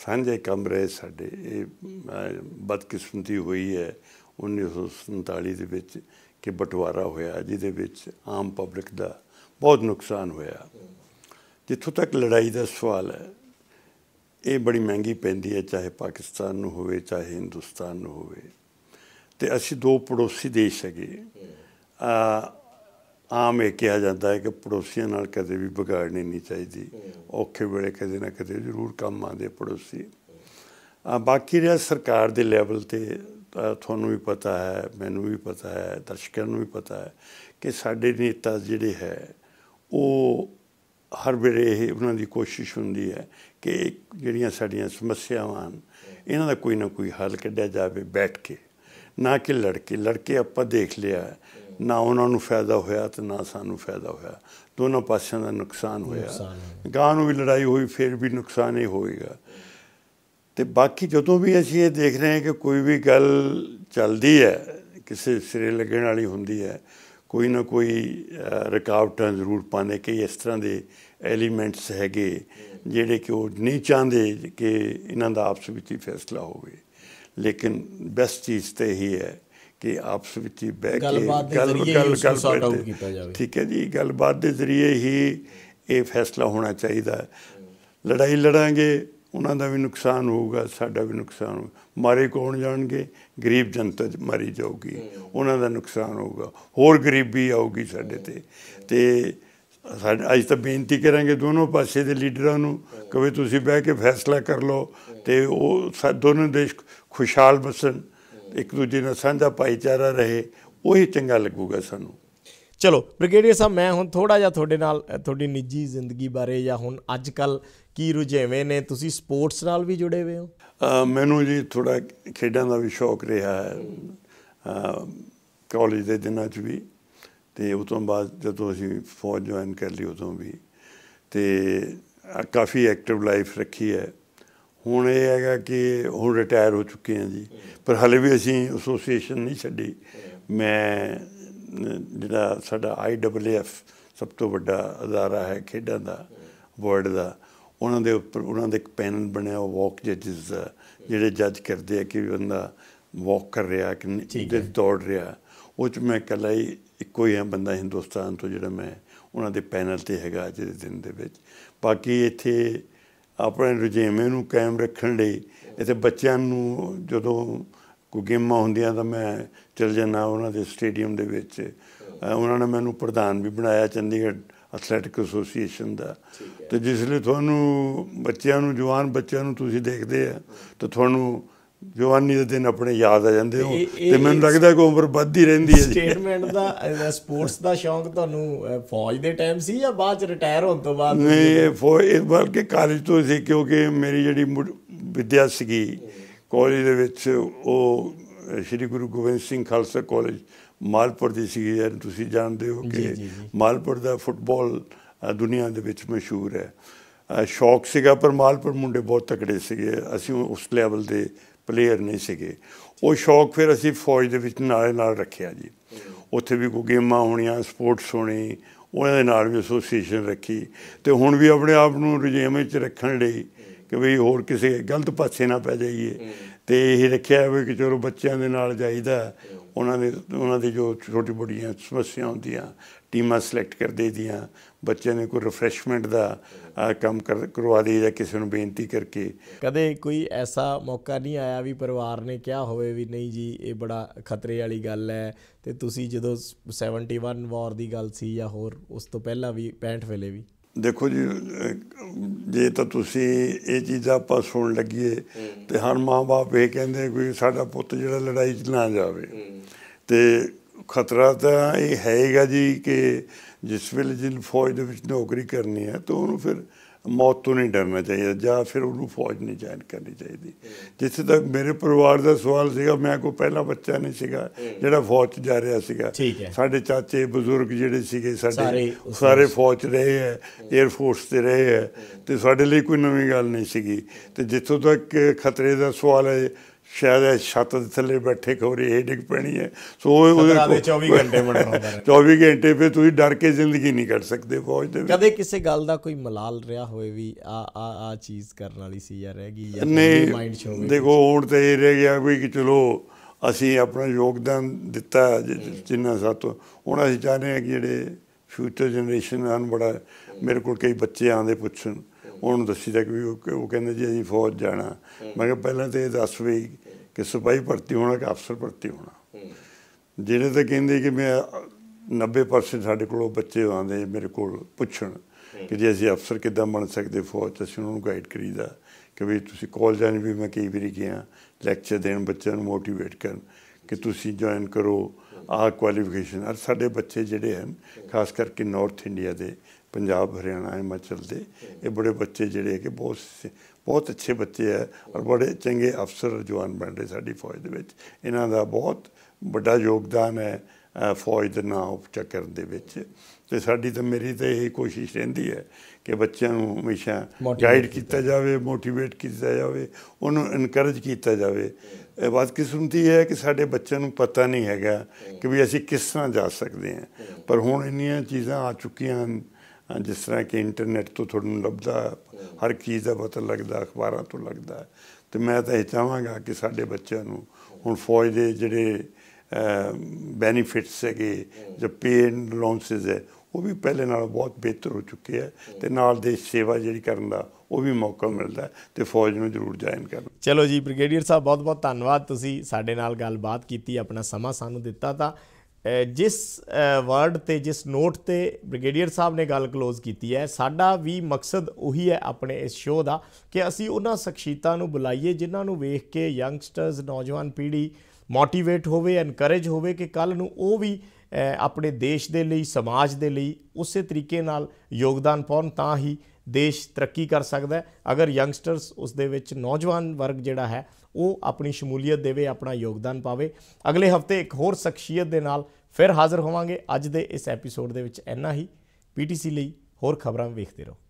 ਸਾਂਝੇ ਕਮਰੇ ਸਾਡੇ ਇਹ ਬਦਕਿਸਮਤੀ ਹੋਈ ਹੈ 1947 ਦੇ ਵਿੱਚ ਕਿ ਬਟਵਾਰਾ ਹੋਇਆ ਜਿਹਦੇ ਵਿੱਚ ਆਮ ਪਬਲਿਕ ਦਾ ਬਹੁਤ ਨੁਕਸਾਨ ਹੋਇਆ ਜਿੱਥੋਂ ਤੱਕ ਲੜਾਈ ਦਾ ਸਵਾਲ ਹੈ ਇਹ ਬੜੀ ਮਹਿੰਗੀ ਪੈਂਦੀ ਹੈ ਚਾਹੇ ਪਾਕਿਸਤਾਨ ਨੂੰ ਹੋਵੇ ਚਾਹੇ ਹਿੰਦੁਸਤਾਨ ਨੂੰ ਹੋਵੇ ਤੇ ਅਸੀਂ ਦੋ ਪੜੋਸੀ ਦੇਸ਼ ਹੈਗੇ ਆ ਆਮ ਇਹ ਕਿਹਾ ਜਾਂਦਾ ਹੈ ਕਿ ਪੜੋਸੀਆਂ ਨਾਲ ਕਦੇ ਵੀ ਵਿਗਾੜਨੀ ਨਹੀਂ ਚਾਹੀਦੀ ਔਖੇ ਵੇਲੇ ਕਦੇ ਨਾ ਕਦੇ ਜ਼ਰੂਰ ਕੰਮ ਆਉਂਦੇ ਪੜੋਸੀ ਆ ਬਾਕੀ ਰਿਹਾ ਸਰਕਾਰ ਦੇ ਲੈਵਲ ਤੇ ਤੁਹਾਨੂੰ ਵੀ ਪਤਾ ਹੈ ਮੈਨੂੰ ਵੀ ਪਤਾ ਹੈ ਦਰਸ਼ਕਾਂ ਨੂੰ ਵੀ ਪਤਾ ਹੈ ਕਿ ਸਾਡੇ ਨੇਤਾ ਜਿਹੜੇ ਹੈ ਉਹ ਹਰ ਵੇਲੇ ਇਹ ਉਹਨਾਂ ਦੀ ਕੋਸ਼ਿਸ਼ ਹੁੰਦੀ ਹੈ ਕਿ ਜਿਹੜੀਆਂ ਸਾਡੀਆਂ ਸਮੱਸਿਆਵਾਂ ਇਹਨਾਂ ਦਾ ਕੋਈ ਨਾ ਕੋਈ ਹੱਲ ਕੱਢਿਆ ਜਾਵੇ ਬੈਠ ਕੇ ਨਾ ਕਿ ਲੜਕੇ ਲੜਕੇ ਆਪਾਂ ਦੇਖ ਲਿਆ ਨਾ ਉਹਨਾਂ ਨੂੰ ਫਾਇਦਾ ਹੋਇਆ ਤੇ ਨਾ ਸਾਨੂੰ ਫਾਇਦਾ ਹੋਇਆ ਦੋਨੋਂ ਪਾਸਿਆਂ ਦਾ ਨੁਕਸਾਨ ਹੋਇਆ ਗਾਂ ਨੂੰ ਵੀ ਲੜਾਈ ਹੋਈ ਫਿਰ ਵੀ ਨੁਕਸਾਨ ਹੀ ਹੋਏਗਾ ਤੇ ਬਾਕੀ ਜਦੋਂ ਵੀ ਅਸੀਂ ਇਹ ਦੇਖ ਰਹੇ ਹਾਂ ਕਿ ਕੋਈ ਵੀ ਗੱਲ ਚੱਲਦੀ ਹੈ ਕਿਸੇ ਸਿਰੇ ਲੱਗਣ ਵਾਲੀ ਹੁੰਦੀ ਹੈ ਕੋਈ ਨਾ ਕੋਈ ਰੁਕਾਵਟਾਂ ਜ਼ਰੂਰ ਪਾਣੇ ਕਿ ਇਸ ਤਰ੍ਹਾਂ ਦੇ ਐਲੀਮੈਂਟਸ ਹੈਗੇ ਜਿਹੜੇ ਕਿ ਉਹ ਨਹੀਂ ਚਾਹੁੰਦੇ ਕਿ ਇਹਨਾਂ ਦਾ ਆਪਸ ਵਿੱਚ ਹੀ ਫੈਸਲਾ ਹੋਵੇ ਲੇਕਿਨ ਬੈਸਟ ਚੀਜ਼ ਤੇ ਹੀ ਹੈ ਕਿ ਆਪਸ ਵਿੱਚ ਹੀ ਬਹਿ ਕੇ ਗੱਲ ਗੱਲ ਗੱਲ ਕੀਤਾ ਜਾਵੇ ਠੀਕ ਹੈ ਜੀ ਗੱਲਬਾਤ ਦੇ ਜ਼ਰੀਏ ਹੀ ਇਹ ਫੈਸਲਾ ਹੋਣਾ ਚਾਹੀਦਾ ਲੜਾਈ ਲੜਾਂਗੇ ਉਹਨਾਂ ਦਾ ਵੀ ਨੁਕਸਾਨ ਹੋਊਗਾ ਸਾਡਾ ਵੀ ਨੁਕਸਾਨ ਹੋਊਗਾ ਮਾਰੇ ਕੌਣ ਜਾਣਗੇ ਗਰੀਬ ਜਨਤਾ ਮਰੀ ਜਾਊਗੀ ਉਹਨਾਂ ਦਾ ਨੁਕਸਾਨ ਹੋਊਗਾ ਹੋਰ ਗਰੀਬੀ ਆਊਗੀ ਸਾਡੇ ਤੇ ਤੇ ਸਾਡੇ ਅੱਜ ਤਾਂ ਬੇਨਤੀ ਕਰਾਂਗੇ ਦੋਨੋਂ ਪਾਸੇ ਦੇ ਲੀਡਰਾਂ ਨੂੰ ਕਿ ਵੀ ਤੁਸੀਂ ਬਹਿ ਕੇ ਫੈਸਲਾ ਕਰ ਲਓ ਤੇ ਉਹ ਦੋਨੋਂ ਦੇਸ਼ ਖੁਸ਼ਹਾਲ ਬਸਣ ਇੱਕ ਦੂਜੇ ਨਾਲ ਸਾਂਝਾ ਭਾਈਚਾਰਾ ਰਹੇ ਉਹੀ ਚੰਗਾ ਲੱਗੂਗਾ ਸਾਨੂੰ
ਚਲੋ ਬ੍ਰਿਗੇਡੀਅਰ ਸਾਹਿਬ ਮੈਂ ਹੁਣ ਥੋੜਾ ਜਿਹਾ ਤੁਹਾਡੇ ਨਾਲ ਤੁਹਾਡੀ ਨਿੱਜੀ ਜ਼ਿੰਦਗੀ ਬਾਰੇ ਜਾਂ ਹੁਣ ਅੱਜ ਕੱਲ ਕੀ ਰੁਝੇਵੇਂ ਨੇ ਤੁਸੀਂ ਸਪੋਰਟਸ ਨਾਲ ਵੀ ਜੁੜੇ ਹੋਏ
ਹੋ ਮੈਨੂੰ ਜੀ ਥੋੜਾ ਖੇਡਾਂ ਦਾ ਵੀ ਸ਼ੌਕ ਰਿਹਾ ਹੈ ਕਾਲਜ ਦੇ ਦਿਨਾਂ 'ਚ ਵੀ ਤੇ ਉਸ ਤੋਂ ਬਾਅਦ ਜਦੋਂ ਅਸੀਂ ਫੌਜ ਜੁਆਇਨ ਕਰ ਲਈ ਉਦੋਂ ਵੀ ਤੇ ਕਾਫੀ ਐਕਟਿਵ ਲਾਈਫ ਰੱਖੀ ਹੈ ਹੁਣ ਇਹ ਹੈਗਾ ਕਿ ਹੁਣ ਰਿਟਾਇਰ ਹੋ ਚੁੱਕੇ ਆ ਜੀ ਪਰ ਹਲੇ ਵੀ ਅਸੀਂ ਐਸੋਸੀਏਸ਼ਨ ਨਹੀਂ ਛੱਡੀ ਮੈਂ ਜਿਹੜਾ ਸਾਡਾ ਆਈ ਸਭ ਤੋਂ ਵੱਡਾ ਅਦਾਰਾ ਹੈ ਖੇਡਾਂ ਦਾ ਵਰਲਡ ਦਾ ਉਹਨਾਂ ਦੇ ਉੱਪਰ ਉਹਨਾਂ ਦੇ ਇੱਕ ਪੈਨਲ ਬਣਿਆ ਵਾਕ ਜੱਜਸ ਜਿਹੜੇ ਜੱਜ ਕਰਦੇ ਆ ਕਿ ਬੰਦਾ ਵਾਕ ਕਰ ਰਿਹਾ ਕਿ ਤੇ ਦੌੜ ਰਿਹਾ ਉਹ ਚ ਮੈਂ ਇਕੱਲਾ ਹੀ ਇੱਕੋ ਹੀ ਆ ਬੰਦਾ ਹਿੰਦੁਸਤਾਨ ਤੋਂ ਜਿਹੜਾ ਮੈਂ ਉਹਨਾਂ ਦੇ ਪੈਨਲ ਤੇ ਹੈਗਾ ਅੱਜ ਦੇ ਦਿਨ ਦੇ ਵਿੱਚ ਬਾਕੀ ਇੱਥੇ ਆਪਣੇ ਰੁਝੇਵੇਂ ਨੂੰ ਕਾਇਮ ਰੱਖਣ ਲਈ ਇੱਥੇ ਬੱਚਿਆਂ ਨੂੰ ਜਦੋਂ ਕੋਈ ਗੇਮਾਂ ਹੁੰਦੀਆਂ ਤਾਂ ਮੈਂ ਚਲ ਜਾਂਦਾ ਉਹਨਾਂ ਦੇ ਸਟੇਡੀਅਮ ਦੇ ਵਿੱਚ ਉਹਨਾਂ ਨੇ ਮੈਨੂੰ ਪ੍ਰਧਾਨ ਵੀ ਬਣਾਇਆ ਚੰਡੀਗੜ੍ਹ ਐਥਲੈਟਿਕ ਐਸੋਸੀਏਸ਼ਨ ਦਾ ਤੇ ਜਿਸ ਲਈ ਤੁਹਾਨੂੰ ਬੱਚਿਆਂ ਨੂੰ ਜਵਾਨ ਬੱਚਿਆਂ ਨੂੰ ਤੁਸੀਂ ਦੇਖਦੇ ਆ ਤਾਂ ਤੁਹਾਨੂੰ ਜਵਾਨੀ ਦੇ ਦਿਨ ਆਪਣੇ ਯਾਦ ਆ ਜਾਂਦੇ ਹੋ ਤੇ ਮੈਨੂੰ ਲੱਗਦਾ ਕਿ ਉਮਰ ਵੱਧਦੀ ਰਹਿੰਦੀ ਹੈ ਸਟੇਟਮੈਂਟ
ਦਾ ਸਪੋਰਟਸ ਦਾ ਸ਼ੌਂਕ ਤੁਹਾਨੂੰ ਫੌਜ ਦੇ ਟਾਈਮ ਸੀ ਜਾਂ ਬਾਅਦ ਚ ਰਿਟਾਇਰ ਹੋਣ ਤੋਂ ਬਾਅਦ ਨਹੀਂ ਇਹ ਫੌਜ
ਬਲਕਿ ਕਾਲਜ ਤੋਂ ਸੀ ਕਿਉਂਕਿ ਮੇਰੀ ਜਿਹੜੀ ਵਿਦਿਆ ਸੀਗੀ ਕਾਲਜ ਦੇ ਵਿੱਚ ਉਹ ਸ਼੍ਰੀ ਗੁਰੂ ਗੋਬਿੰਦ ਸਿੰਘ ਖਾਲਸਾ ਕਾਲਜ ਮਾਲਪੁਰ ਦੀ ਸੀ ਯਾਰ ਤੁਸੀਂ ਜਾਣਦੇ ਹੋ ਕਿ ਮਾਲਪੁਰ ਦਾ ਫੁੱਟਬਾਲ ਦੁਨੀਆ ਦੇ ਵਿੱਚ ਮਸ਼ਹੂਰ ਹੈ ਸ਼ੌਕ ਸੀਗਾ ਪਰ ਮਾਲਪੁਰ ਮੁੰਡੇ ਬਹੁਤ ਤਕੜੇ ਸੀਗੇ ਅਸੀਂ ਉਸ ਲੈਵਲ ਦੇ ਪਲੇਅਰ ਨਹੀਂ ਸੀਗੇ ਉਹ ਸ਼ੌਕ ਫਿਰ ਅਸੀਂ ਫੌਜ ਦੇ ਵਿੱਚ ਨਾਲ ਨਾਲ ਰੱਖਿਆ ਜੀ ਉੱਥੇ ਵੀ ਕੋਈ ਗੇਮਾਂ ਹੋਣੀਆਂ ਸਪੋਰਟਸ ਹੋਣੀ ਉਹਨਾਂ ਦੇ ਨਾਲ ਵੀ ਐਸੋਸੀਏਸ਼ਨ ਰੱਖੀ ਤੇ ਹੁਣ ਵੀ ਆਪਣੇ ਆਪ ਨੂੰ ਰਜੇਮ ਵਿੱਚ ਰੱਖਣ ਲਈ ਕਿ ਵੀ ਹੋਰ ਕਿਸੇ ਗਲਤ ਪਾਸੇ ਨਾ ਪੈ ਜਾਈਏ ਤੇ ਇਹ ਰੱਖਿਆ ਹੋਵੇ ਕਿ ਚਲੋ ਬੱਚਿਆਂ ਦੇ ਨਾਲ ਜਾਈਦਾ ਉਹਨਾਂ ਦੇ ਉਹਨਾਂ ਦੀ ਜੋ ਛੋਟੀ ਬੜੀਆਂ ਸਮੱਸਿਆ ਹੁੰਦੀਆਂ ਟੀਮਾਂ ਸਿਲੈਕਟ ਕਰ ਦਿਆਂ ਬੱਚਿਆਂ ਨੇ ਕੋਈ ਰਿਫਰੈਸ਼ਮੈਂਟ ਦਾ ਆ ਕੰਮ ਕਰਵਾ ਦੇ ਜਾਂ ਕਿਸੇ ਨੂੰ ਬੇਨਤੀ ਕਰਕੇ
ਕਦੇ ਕੋਈ ਐਸਾ ਮੌਕਾ ਨਹੀਂ ਆਇਆ ਵੀ ਪਰਿਵਾਰ ਨੇ ਕਿਹਾ ਹੋਵੇ ਵੀ ਨਹੀਂ ਜੀ ਇਹ ਬੜਾ ਖਤਰੇ ਵਾਲੀ ਗੱਲ ਹੈ ਤੇ ਤੁਸੀਂ ਜਦੋਂ 71 ਵਾਰ ਦੀ ਗੱਲ ਸੀ ਜਾਂ ਹੋਰ ਉਸ ਤੋਂ ਪਹਿਲਾਂ ਵੀ 65 ਵੇਲੇ ਵੀ
ਦੇਖੋ ਜੀ ਜੇ ਤਾਂ ਤੁਸੀਂ ਇਹ ਚੀਜ਼ਾਂ ਆਪਾਂ ਸੁਣ ਲੱਗੀਏ ਤੇ ਹਰ ਮਾਪੇ ਇਹ ਕਹਿੰਦੇ ਕੋਈ ਸਾਡਾ ਪੁੱਤ ਜਿਹੜਾ ਲੜਾਈ 'ਚ ਨਾ ਜਾਵੇ ਤੇ ਖਤਰਾ ਤਾਂ ਇਹ ਹੈਗਾ ਜੀ ਕਿ ਜਿਸ ਵੇਲੇ ਜਿਨ ਫੌਜ ਦੇ ਵਿੱਚ ਨੌਕਰੀ ਕਰਨੀ ਹੈ ਤਾਂ ਉਹਨੂੰ ਫਿਰ ਮੌਤ ਤੋਂ ਨਹੀਂ ਡਰਨਾ ਚਾਹੀਦਾ ਜਾਂ ਫਿਰ ਉਹਨੂੰ ਫੌਜ ਨਹੀਂ ਜਾਣ ਕਰਨੀ ਚਾਹੀਦੀ ਜਿੱਥੇ ਤੱਕ ਮੇਰੇ ਪਰਿਵਾਰ ਦਾ ਸਵਾਲ ਸੀਗਾ ਮੈਂ ਕੋਈ ਪਹਿਲਾ ਬੱਚਾ ਨਹੀਂ ਸੀਗਾ ਜਿਹੜਾ ਫੌਜ 'ਚ ਜਾ ਰਿਹਾ ਸੀਗਾ ਸਾਡੇ ਚਾਚੇ ਬਜ਼ੁਰਗ ਜਿਹੜੇ ਸੀਗੇ ਸਾਡੇ ਸਾਰੇ ਫੌਜ 'ਚ ਰਹੇ ਐ 에ਅਰ ਫੋਰਸ 'ਤੇ ਰਹੇ ਐ ਤੇ ਸਾਡੇ ਲਈ ਕੋਈ ਨਵੀਂ ਗੱਲ ਨਹੀਂ ਸੀਗੀ ਤੇ ਜਿੱਥੋਂ ਤੱਕ ਖਤਰੇ ਦਾ ਸਵਾਲ ਹੈ ਸ਼ਾਇਦ ਇਹ ਛੱਤ ਦੇ ਥੱਲੇ ਬੈਠੇ ਖਬਰੇ ਇਹ ਡਿੱਗ ਪੈਣੀ ਹੈ ਸੋ ਉਹਦੇ 24 ਘੰਟੇ ਬਣਾਉਂਦਾ 24 ਘੰਟੇ ਫਿਰ ਤੁਸੀਂ ਡਰ ਕੇ ਜ਼ਿੰਦਗੀ ਨਹੀਂ ਕੱਢ ਸਕਦੇ ਫੌਜ ਦੇ ਵਿੱਚ ਕਦੇ
ਕਿਸੇ ਗੱਲ ਦਾ ਕੋਈ ਮਲਾਲ ਰਿਹਾ ਹੋਵੇ ਵੀ ਆ ਆ ਆ ਚੀਜ਼ ਕਰਨ ਵਾਲੀ ਸੀ ਯਾਰ ਰਹਿ ਗਈ ਯਾਰ ਮਾਈਂਡ ਸ਼ੋ ਹੋਵੇ ਦੇਖੋ
ਹੁਣ ਤੇ ਇਹ ਰਹਿ ਗਿਆ ਵੀ ਕਿ ਚਲੋ ਅਸੀਂ ਆਪਣਾ ਯੋਗਦਾਨ ਦਿੱਤਾ ਜਿੰਨਾ ਸਾਤੋਂ ਹੁਣ ਅਸੀਂ ਚਾਹਦੇ ਹਾਂ ਕਿ ਜਿਹੜੇ ਫਿਊਚਰ ਜਨਰੇਸ਼ਨ ਹਨ ਬੜਾ ਮੇਰੇ ਕੋਲ ਕਈ ਬੱਚੇ ਆਂਦੇ ਪੁੱਛਣ ਉਹਨੂੰ ਦੱਸੀਦਾ ਕਿ ਉਹ ਕਹਿੰਦੇ ਜੀ ਅਸੀਂ ਫੌਜ ਜਾਣਾ ਮੈਂ ਕਿਹਾ ਪਹਿਲਾਂ ਤੇ ਇਹ ਦੱਸ ਵੀ ਕਿ ਸਿਪਾਹੀ ਭਰਤੀ ਹੋਣਾ ਕਿ ਅਫਸਰ ਭਰਤੀ ਹੋਣਾ ਜਿਹੜੇ ਤਾਂ ਕਹਿੰਦੇ ਕਿ ਮੈਂ 90% ਸਾਡੇ ਕੋਲੋਂ ਬੱਚੇ ਆਉਂਦੇ ਮੇਰੇ ਕੋਲ ਪੁੱਛਣ ਕਿ ਜੇ ਅਸੀਂ ਅਫਸਰ ਕਿੱਦਾਂ ਬਣ ਸਕਦੇ ਫੌਜ ਚ ਅਸੀਂ ਉਹਨਾਂ ਨੂੰ ਗਾਈਡ ਕਰੀਦਾ ਕਿ ਵੀ ਤੁਸੀਂ ਕਾਲਜ 'ਚ ਵੀ ਮੈਂ ਕਈ ਵਾਰੀ ਗਿਆ ਲੈਕਚਰ ਦੇਣ ਬੱਚਿਆਂ ਨੂੰ ਮੋਟੀਵੇਟ ਕਰਨ ਕਿ ਤੁਸੀਂ ਜੁਆਇਨ ਕਰੋ ਆ ਕੁਆਲੀਫਿਕੇਸ਼ਨ ਅਰ ਸਾਡੇ ਬੱਚੇ ਜਿਹੜੇ ਹਨ ਖਾਸ ਕਰਕੇ ਨਾਰਥ ਇੰਡੀਆ ਦੇ ਪੰਜਾਬ ਹਰਿਆਣਾ ਹਿਮਾਚਲ ਦੇ ਇਹ ਬੜੇ ਬੱਚੇ ਜਿਹੜੇ ਕਿ ਬਹੁਤ ਬਹੁਤ ਅੱਛੇ ਬੱਚੇ ਹੈ ਔਰ ਬੜੇ ਚੰਗੇ ਅਫਸਰ ਜਵਾਨ ਬਣ ਰਹੇ ਸਾਡੀ ਫੌਜ ਦੇ ਵਿੱਚ ਇਹਨਾਂ ਦਾ ਬਹੁਤ ਵੱਡਾ ਯੋਗਦਾਨ ਹੈ ਫੌਜ ਦੇ ਨਾਂ ਉਪਚਕਰ ਦੇ ਵਿੱਚ ਤੇ ਸਾਡੀ ਤਾਂ ਮੇਰੀ ਤਾਂ ਇਹ ਕੋਸ਼ਿਸ਼ ਰਹਿੰਦੀ ਹੈ ਕਿ ਬੱਚਿਆਂ ਨੂੰ ਹਮੇਸ਼ਾ ਗਾਈਡ ਕੀਤਾ ਜਾਵੇ ਮੋਟੀਵੇਟ ਕੀਤਾ ਜਾਵੇ ਉਹਨੂੰ ਇਨਕਰੇਜ ਕੀਤਾ ਜਾਵੇ ਇਹ ਬਾਤ ਕਿਸਮਤੀ ਹੈ ਕਿ ਸਾਡੇ ਬੱਚਿਆਂ ਨੂੰ ਪਤਾ ਨਹੀਂ ਹੈਗਾ ਕਿ ਵੀ ਅਸੀਂ ਕਿਸ ਤਰ੍ਹਾਂ ਜਾ ਸਕਦੇ ਹਾਂ ਪਰ ਹੁਣ ਇੰਨੀਆਂ ਚੀਜ਼ਾਂ ਆ ਚੁੱਕੀਆਂ ਹਨ ਜਿਸ ਤਰ੍ਹਾਂ ਕਿ ਇੰਟਰਨੈਟ ਤੋਂ ਤੁਹਾਨੂੰ ਲੱਭਦਾ ਹਰ ਚੀਜ਼ ਦਾ ਪਤਾ ਲੱਗਦਾ ਅਖਬਾਰਾਂ ਤੋਂ ਲੱਗਦਾ ਤੇ ਮੈਂ ਤਾਂ ਇਹ ਚਾਹਾਂਗਾ ਕਿ ਸਾਡੇ ਬੱਚਿਆਂ ਨੂੰ ਹੁਣ ਫੌਜ ਦੇ ਜਿਹੜੇ ਬੈਨੀਫਿਟਸ ਹੈਗੇ ਜੋ ਪੇਨ ਅਲਾਉਂਸਸ ਹੈ ਉਹ ਵੀ ਪਹਿਲੇ ਨਾਲੋਂ ਬਹੁਤ ਬਿਹਤਰ ਹੋ ਚੁੱਕੇ ਹੈ ਤੇ ਨਾਲ ਦੇ ਸੇਵਾ ਜਿਹੜੀ ਕਰਨ ਦਾ ਉਹ ਵੀ ਮੌਕਾ ਮਿਲਦਾ ਤੇ ਫੌਜ ਨੂੰ ਜ਼ਰੂਰ ਜੁਆਇਨ ਕਰਨਾ
ਚਲੋ ਜੀ ਬ੍ਰਿਗੇਡੀਅਰ ਸਾਹਿਬ ਬਹੁਤ ਬਹੁਤ ਧੰਨਵਾਦ ਤੁਸੀਂ ਸਾਡੇ ਨਾਲ ਗੱਲਬਾਤ ਕੀਤੀ ਆਪਣਾ ਸਮਾਂ ਸਾਨੂੰ ਦਿੱਤਾ ਤਾਂ ਜਿਸ ਵਰਡ ਤੇ ਜਿਸ ਨੋਟ ਤੇ ਬ੍ਰਿਗੇਡੀਅਰ ਸਾਹਿਬ ਨੇ ਗੱਲ ক্লোਜ਼ ਕੀਤੀ ਹੈ ਸਾਡਾ ਵੀ ਮਕਸਦ ਉਹੀ ਹੈ ਆਪਣੇ ਇਸ ਸ਼ੋਅ ਦਾ ਕਿ ਅਸੀਂ ਉਹਨਾਂ ਸ਼ਖਸੀਤਾਂ ਨੂੰ ਬੁਲਾਈਏ ਜਿਨ੍ਹਾਂ ਨੂੰ ਵੇਖ ਕੇ ਯੰਗਸਟਰਸ ਨੌਜਵਾਨ ਪੀੜ੍ਹੀ ਮੋਟੀਵੇਟ ਹੋਵੇ ਐਨਕਰੇਜ ਹੋਵੇ ਕਿ ਕੱਲ ਨੂੰ ਉਹ ਵੀ ਆਪਣੇ ਦੇਸ਼ ਦੇ ਲਈ ਸਮਾਜ ਦੇ ਲਈ ਉਸੇ ਤਰੀਕੇ ਨਾਲ ਯੋਗਦਾਨ ਪਾਉਣ ਤਾਂ ਹੀ ਦੇਸ਼ ਤਰੱਕੀ ਕਰ ਸਕਦਾ ਹੈ ਅਗਰ ਯੰਗਸਟਰਸ ਉਸ ਦੇ ਵਿੱਚ ਨੌਜਵਾਨ ਵਰਗ ਜਿਹੜਾ ਹੈ ਉਹ ਆਪਣੀ ਸ਼ਮੂਲੀਅਤ ਦੇਵੇ ਆਪਣਾ ਯੋਗਦਾਨ ਪਾਵੇ ਅਗਲੇ ਹਫਤੇ ਇੱਕ ਹੋਰ ਸ਼ਖਸੀਅਤ ਦੇ ਨਾਲ ਫਿਰ ਹਾਜ਼ਰ ਹੋਵਾਂਗੇ ਅੱਜ ਦੇ ਇਸ ਐਪੀਸੋਡ ਦੇ ਵਿੱਚ ਇੰਨਾ ਹੀ ਪੀਟੀਸੀ ਲਈ ਹੋਰ ਖਬਰਾਂ ਵੇਖਦੇ ਰਹੋ